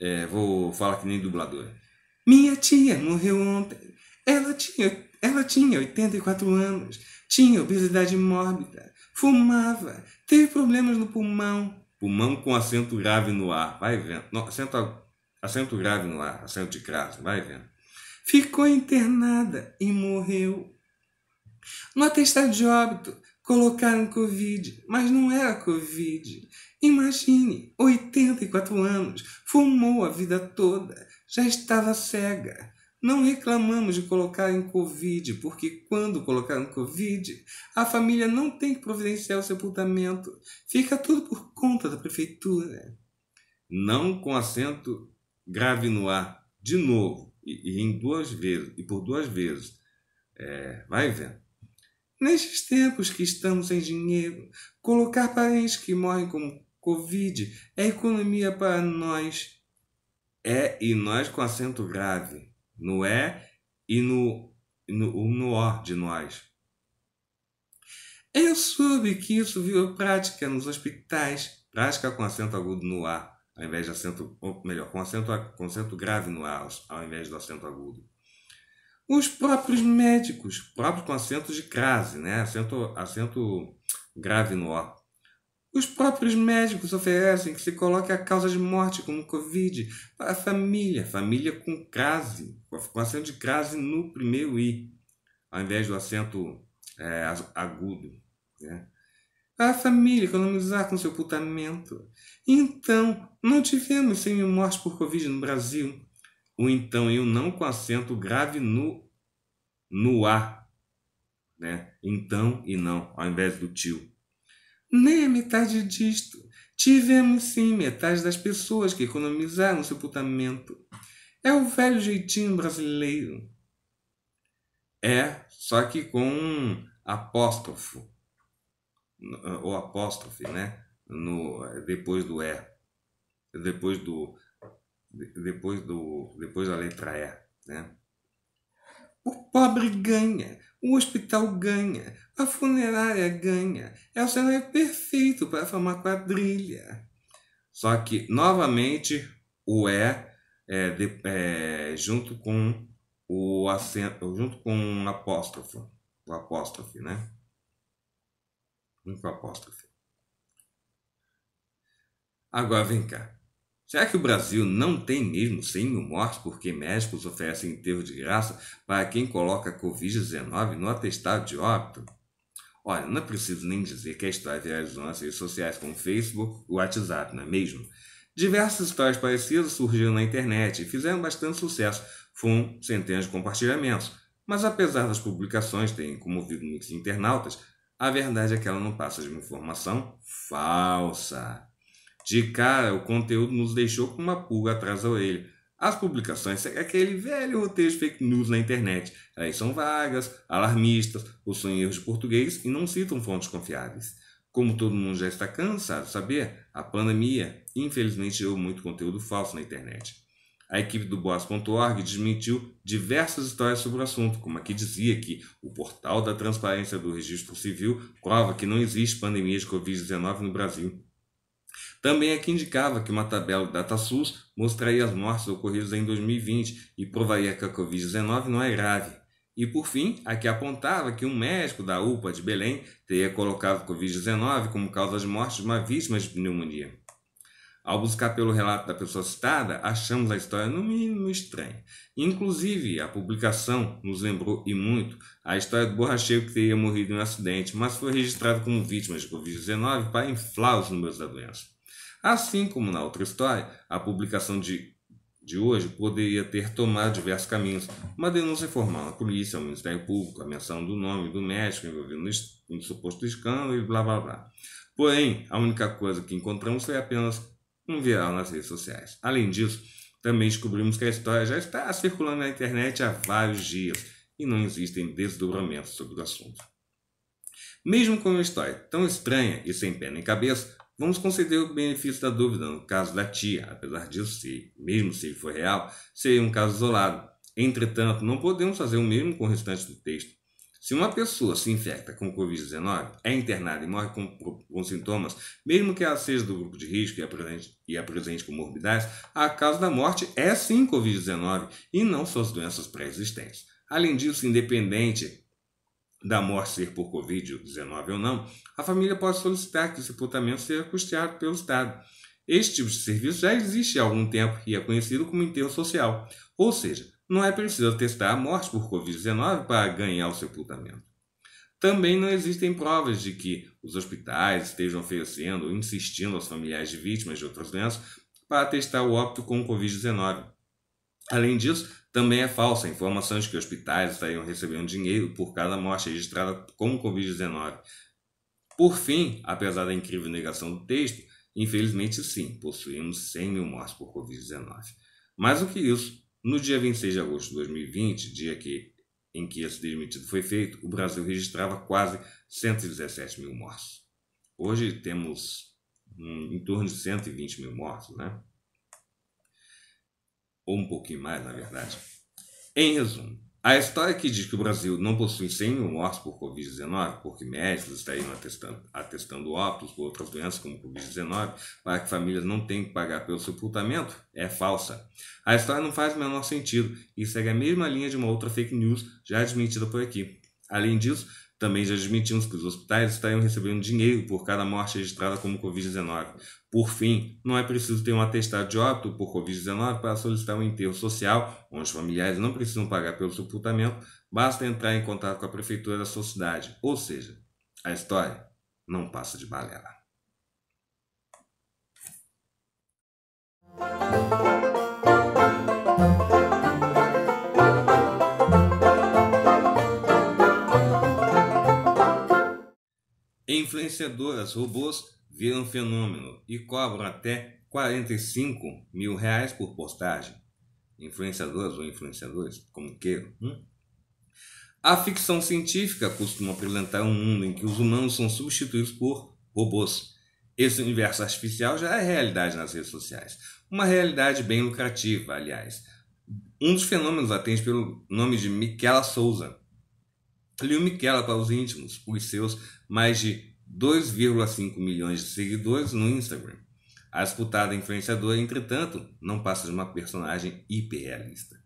É, vou falar que nem dubladora. Minha tia morreu ontem. Ela tinha, ela tinha 84 anos, tinha obesidade mórbida, fumava, teve problemas no pulmão. Pulmão com acento grave no ar, vai vendo. Não, acento, acento grave no ar, acento de crase, vai vendo. Ficou internada e morreu. No atestado de óbito, Colocaram Covid, mas não era é Covid. Imagine, 84 anos, fumou a vida toda, já estava cega. Não reclamamos de colocar em Covid, porque quando colocaram Covid, a família não tem que providenciar o sepultamento. Fica tudo por conta da prefeitura. Não com acento grave no ar, de novo, e, e em duas vezes, e por duas vezes. É, vai vendo. Nestes tempos que estamos sem dinheiro, colocar parentes que morrem com Covid é economia para nós. É e nós com acento grave, no é e no, no, no ó de nós. Eu soube que isso virou prática nos hospitais, prática com acento agudo no A, ao invés de acento, ou melhor, com acento, com acento grave no ar, ao invés do acento agudo os próprios médicos, próprios com acento de crase, né? acento, acento grave no O. Os próprios médicos oferecem que se coloque a causa de morte como Covid para a família, família com crase, com acento de crase no primeiro I, ao invés do acento é, agudo. Né? a família economizar com seu putamento Então, não tivemos 100 mil mortes por Covid no Brasil, o então e o não com acento grave no, no A. Né? Então e não, ao invés do tio. Nem né, metade disto. Tivemos sim metade das pessoas que economizaram sepultamento. É o velho jeitinho brasileiro. É, só que com um apóstrofo. Ou apóstrofe, né? No, depois do é. Depois do depois, do, depois da letra E. Né? O pobre ganha, o hospital ganha, a funerária ganha. é o cenário perfeito para formar quadrilha. Só que, novamente, o E, é, de, é, junto com o acento, junto com um apóstrofo, o apóstrofe, né? Junto com o apóstrofe. Agora vem cá. Será que o Brasil não tem mesmo 100 mil mortes porque médicos oferecem enterro de graça para quem coloca Covid-19 no atestado de óbito? Olha, não é preciso nem dizer que a história viralizou nas redes sociais como Facebook e WhatsApp, não é mesmo? Diversas histórias parecidas surgiram na internet e fizeram bastante sucesso, foram centenas de compartilhamentos. Mas apesar das publicações terem comovido muitos internautas, a verdade é que ela não passa de uma informação falsa. De cara, o conteúdo nos deixou com uma pulga atrás da orelha. As publicações é aquele velho roteiro de fake news na internet. Elas são vagas, alarmistas, possuem erros de português e não citam fontes confiáveis. Como todo mundo já está cansado de saber, a pandemia infelizmente gerou muito conteúdo falso na internet. A equipe do Boas.org desmentiu diversas histórias sobre o assunto, como a que dizia que o portal da transparência do registro civil prova que não existe pandemia de Covid-19 no Brasil. Também aqui é indicava que uma tabela do DataSUS mostraria as mortes ocorridas em 2020 e provaria que a Covid-19 não é grave. E por fim, aqui apontava que um médico da UPA de Belém teria colocado Covid-19 como causa de morte de uma vítima de pneumonia. Ao buscar pelo relato da pessoa citada, achamos a história no mínimo estranha. Inclusive, a publicação nos lembrou e muito a história do borracheiro que teria morrido em um acidente, mas foi registrado como vítima de Covid-19 para inflar os números da doença. Assim como na outra história, a publicação de, de hoje poderia ter tomado diversos caminhos. Uma denúncia formal à polícia, ao Ministério Público, a menção do nome do médico envolvido no, no suposto escândalo e blá blá blá. Porém, a única coisa que encontramos foi apenas um viral nas redes sociais. Além disso, também descobrimos que a história já está circulando na internet há vários dias e não existem desdobramentos sobre o assunto. Mesmo com uma história tão estranha e sem pé nem cabeça, Vamos conceder o benefício da dúvida no caso da tia, apesar disso, se, mesmo se for real, seria um caso isolado. Entretanto, não podemos fazer o mesmo com o restante do texto. Se uma pessoa se infecta com Covid-19, é internada e morre com, com, sintomas, mesmo que ela seja do grupo de risco e apresente, é e apresente é comorbidades, a causa da morte é sim Covid-19 e não suas doenças pré-existentes. Além disso, independente da morte ser por Covid-19 ou não, a família pode solicitar que o sepultamento seja custeado pelo Estado. Este tipo de serviço já existe há algum tempo e é conhecido como enterro social, ou seja, não é preciso testar a morte por Covid-19 para ganhar o sepultamento. Também não existem provas de que os hospitais estejam oferecendo ou insistindo aos familiares de vítimas de outras doenças para testar o óbito com Covid-19. Além disso, também é falsa informações que hospitais estariam recebendo dinheiro por cada morte registrada com Covid-19. Por fim, apesar da incrível negação do texto, infelizmente sim, possuímos 100 mil mortes por Covid-19. Mais do que isso, no dia 26 de agosto de 2020, dia que, em que esse demitido foi feito, o Brasil registrava quase 117 mil mortes. Hoje temos hum, em torno de 120 mil mortos, né? ou um pouquinho mais, na verdade. Em resumo, a história que diz que o Brasil não possui 100 mil mortes por Covid-19, porque médicos estariam atestando, atestando óbitos por outras doenças como Covid-19, para que famílias não tenham que pagar pelo sepultamento, é falsa. A história não faz o menor sentido e segue a mesma linha de uma outra fake news já admitida por aqui. Além disso, também já admitimos que os hospitais estariam recebendo dinheiro por cada morte registrada como Covid-19. Por fim, não é preciso ter um atestado de óbito por Covid-19 para solicitar um enterro social, onde os familiares não precisam pagar pelo sepultamento, basta entrar em contato com a prefeitura da sua cidade. Ou seja, a história não passa de balela. Influenciadoras robôs viram fenômeno e cobram até 45 mil reais por postagem. Influenciadoras ou influenciadores, como queiram. Hum? A ficção científica costuma apresentar um mundo em que os humanos são substituídos por robôs. Esse universo artificial já é realidade nas redes sociais. Uma realidade bem lucrativa, aliás. Um dos fenômenos atende pelo nome de Miquela Souza, Liu Miquela, para os íntimos, por seus mais de 2,5 milhões de seguidores no Instagram. A disputada influenciadora, entretanto, não passa de uma personagem hiperrealista.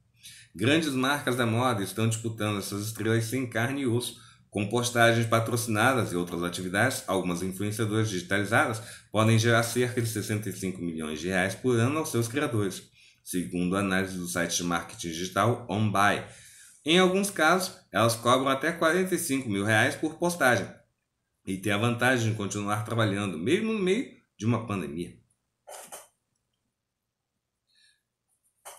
Grandes marcas da moda estão disputando essas estrelas sem carne e osso, com postagens patrocinadas e outras atividades. Algumas influenciadoras digitalizadas podem gerar cerca de 65 milhões de reais por ano aos seus criadores, segundo a análise do site de marketing digital OnBuy, em alguns casos, elas cobram até 45 mil reais por postagem e têm a vantagem de continuar trabalhando, mesmo no meio de uma pandemia.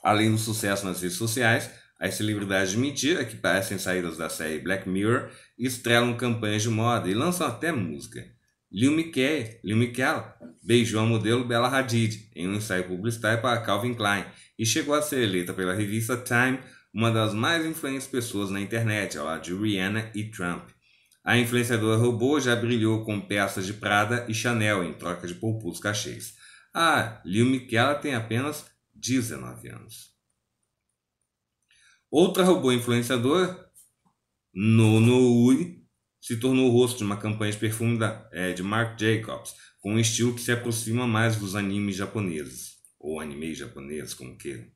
Além do sucesso nas redes sociais, as celebridades de mentira, que parecem saídas da série Black Mirror, estrelam campanhas de moda e lançam até música. Lil Miquel, Miquel beijou a modelo Bella Hadid em um ensaio publicitário para Calvin Klein e chegou a ser eleita pela revista Time uma das mais influentes pessoas na internet, ao lado de Rihanna e Trump. A influenciadora robô já brilhou com peças de Prada e Chanel em troca de poupulos cachês. Ah, Liu Miquela tem apenas 19 anos. Outra robô influenciadora, Nono Ui, se tornou o rosto de uma campanha de perfume da, é, de Marc Jacobs, com um estilo que se aproxima mais dos animes japoneses, ou animes japoneses, como queiram.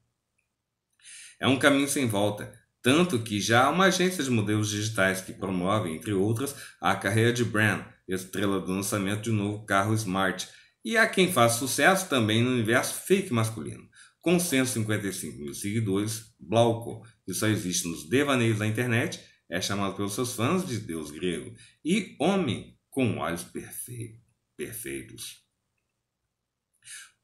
É um caminho sem volta, tanto que já há uma agência de modelos digitais que promove, entre outras, a carreira de Brand, estrela do lançamento de um novo carro Smart, e há quem faça sucesso também no universo fake masculino. Com 155 mil seguidores, Blauco. que só existe nos devaneios da internet, é chamado pelos seus fãs de deus grego, e homem, com olhos perfe... perfeitos.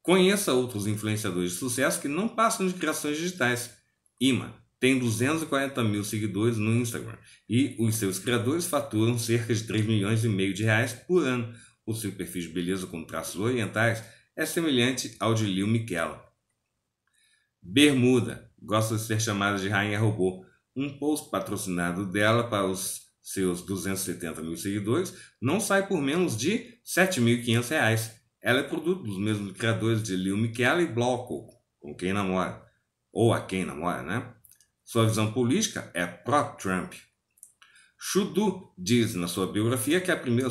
Conheça outros influenciadores de sucesso que não passam de criações digitais, Ima tem 240 mil seguidores no Instagram e os seus criadores faturam cerca de 3 milhões e meio de reais por ano. O seu perfil de beleza com traços orientais é semelhante ao de Lil Miquela. Bermuda gosta de ser chamada de Rainha Robô. Um post patrocinado dela para os seus 270 mil seguidores não sai por menos de 7.500 reais. Ela é produto dos mesmos criadores de Lil Miquela e Bloco, com quem namora ou a quem namora, é, né? Sua visão política é pró-Trump. Chudu diz na sua biografia que é a primeira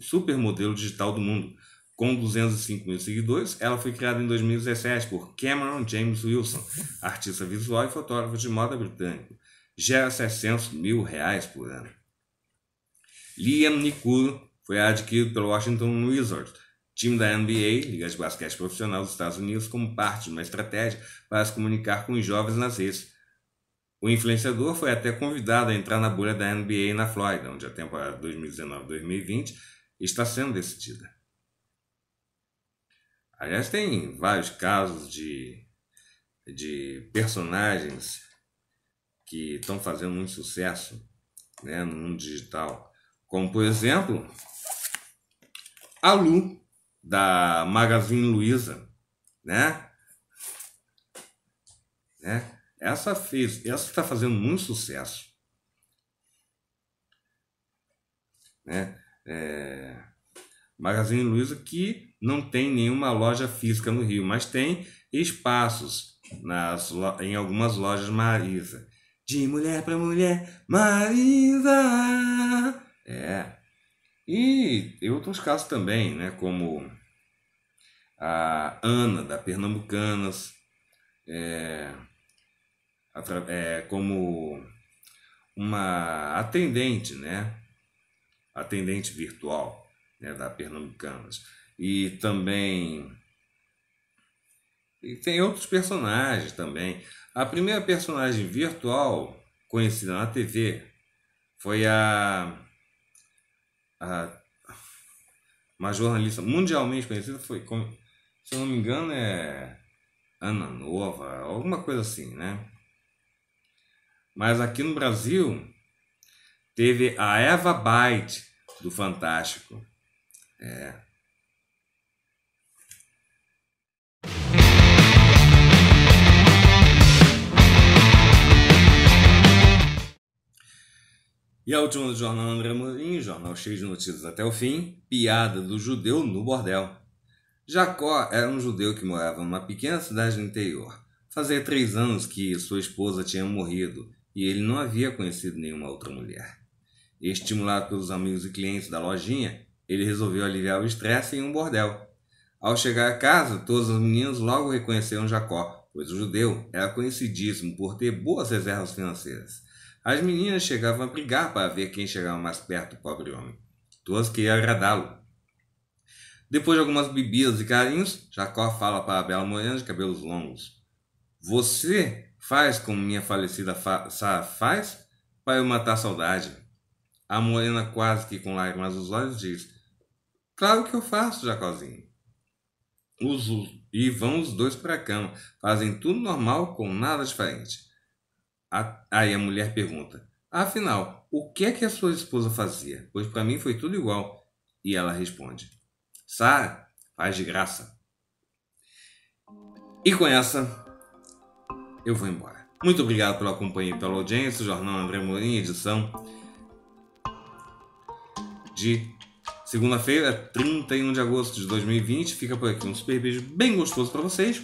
supermodelo digital do mundo. Com 205 mil seguidores, ela foi criada em 2017 por Cameron James Wilson, artista visual e fotógrafo de moda britânico. Gera 600 mil reais por ano. Liam Nicol foi adquirido pelo Washington Wizards time da NBA, Liga de Basquete Profissional dos Estados Unidos, como parte de uma estratégia para se comunicar com os jovens nas redes. O influenciador foi até convidado a entrar na bolha da NBA na Flórida, onde a temporada 2019-2020 está sendo decidida. Aliás, tem vários casos de, de personagens que estão fazendo muito sucesso né, no mundo digital. Como, por exemplo, a Lu, da Magazine Luiza, né? né? Essa fez, essa está fazendo muito sucesso, né? É, Magazine Luiza que não tem nenhuma loja física no Rio, mas tem espaços nas, em algumas lojas Marisa. De mulher para mulher, Marisa. É. E tem outros casos também, né, como a Ana, da Pernambucanas, é, é, como uma atendente, né, atendente virtual né, da Pernambucanas. E também e tem outros personagens também. A primeira personagem virtual conhecida na TV foi a a, uma jornalista mundialmente conhecida foi, como, se eu não me engano, é Ana Nova, alguma coisa assim, né? Mas aqui no Brasil teve a Eva Byte do Fantástico. É. E a última do jornal André Mourinho, jornal cheio de notícias até o fim, piada do judeu no bordel. Jacó era um judeu que morava numa pequena cidade do interior. Fazia três anos que sua esposa tinha morrido e ele não havia conhecido nenhuma outra mulher. Estimulado pelos amigos e clientes da lojinha, ele resolveu aliviar o estresse em um bordel. Ao chegar a casa, todos os meninos logo reconheceram Jacó, pois o judeu era conhecidíssimo por ter boas reservas financeiras. As meninas chegavam a brigar para ver quem chegava mais perto do pobre homem. Todas queriam agradá-lo. Depois de algumas bebidas e carinhos, Jacó fala para a bela morena de cabelos longos. Você faz como minha falecida fa Sara faz para eu matar a saudade. A morena, quase que com lágrimas nos olhos, diz: Claro que eu faço, Jacozinho. Os, e vão os dois para a cama. Fazem tudo normal, com nada diferente aí a mulher pergunta: Afinal, o que é que a sua esposa fazia? Pois para mim foi tudo igual. E ela responde: Sara, faz de graça. E com essa, eu vou embora. Muito obrigado pela companhia e pela audiência. Jornal André Morim, edição de segunda-feira, 31 de agosto de 2020. Fica por aqui um super beijo bem gostoso para vocês.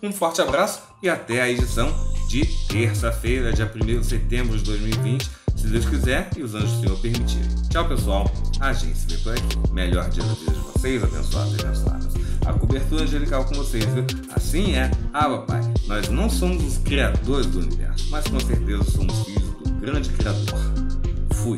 Um forte abraço e até a edição de terça-feira, dia 1 de setembro de 2020, se Deus quiser e os anjos do Senhor permitirem. Tchau, pessoal. A gente se vê por aqui. Melhor dia da vida de vocês, abençoados e abençoadas. A cobertura angelical com vocês, viu? Assim é. Ah, papai, nós não somos os criadores do universo, mas com certeza somos filhos do grande criador. Fui.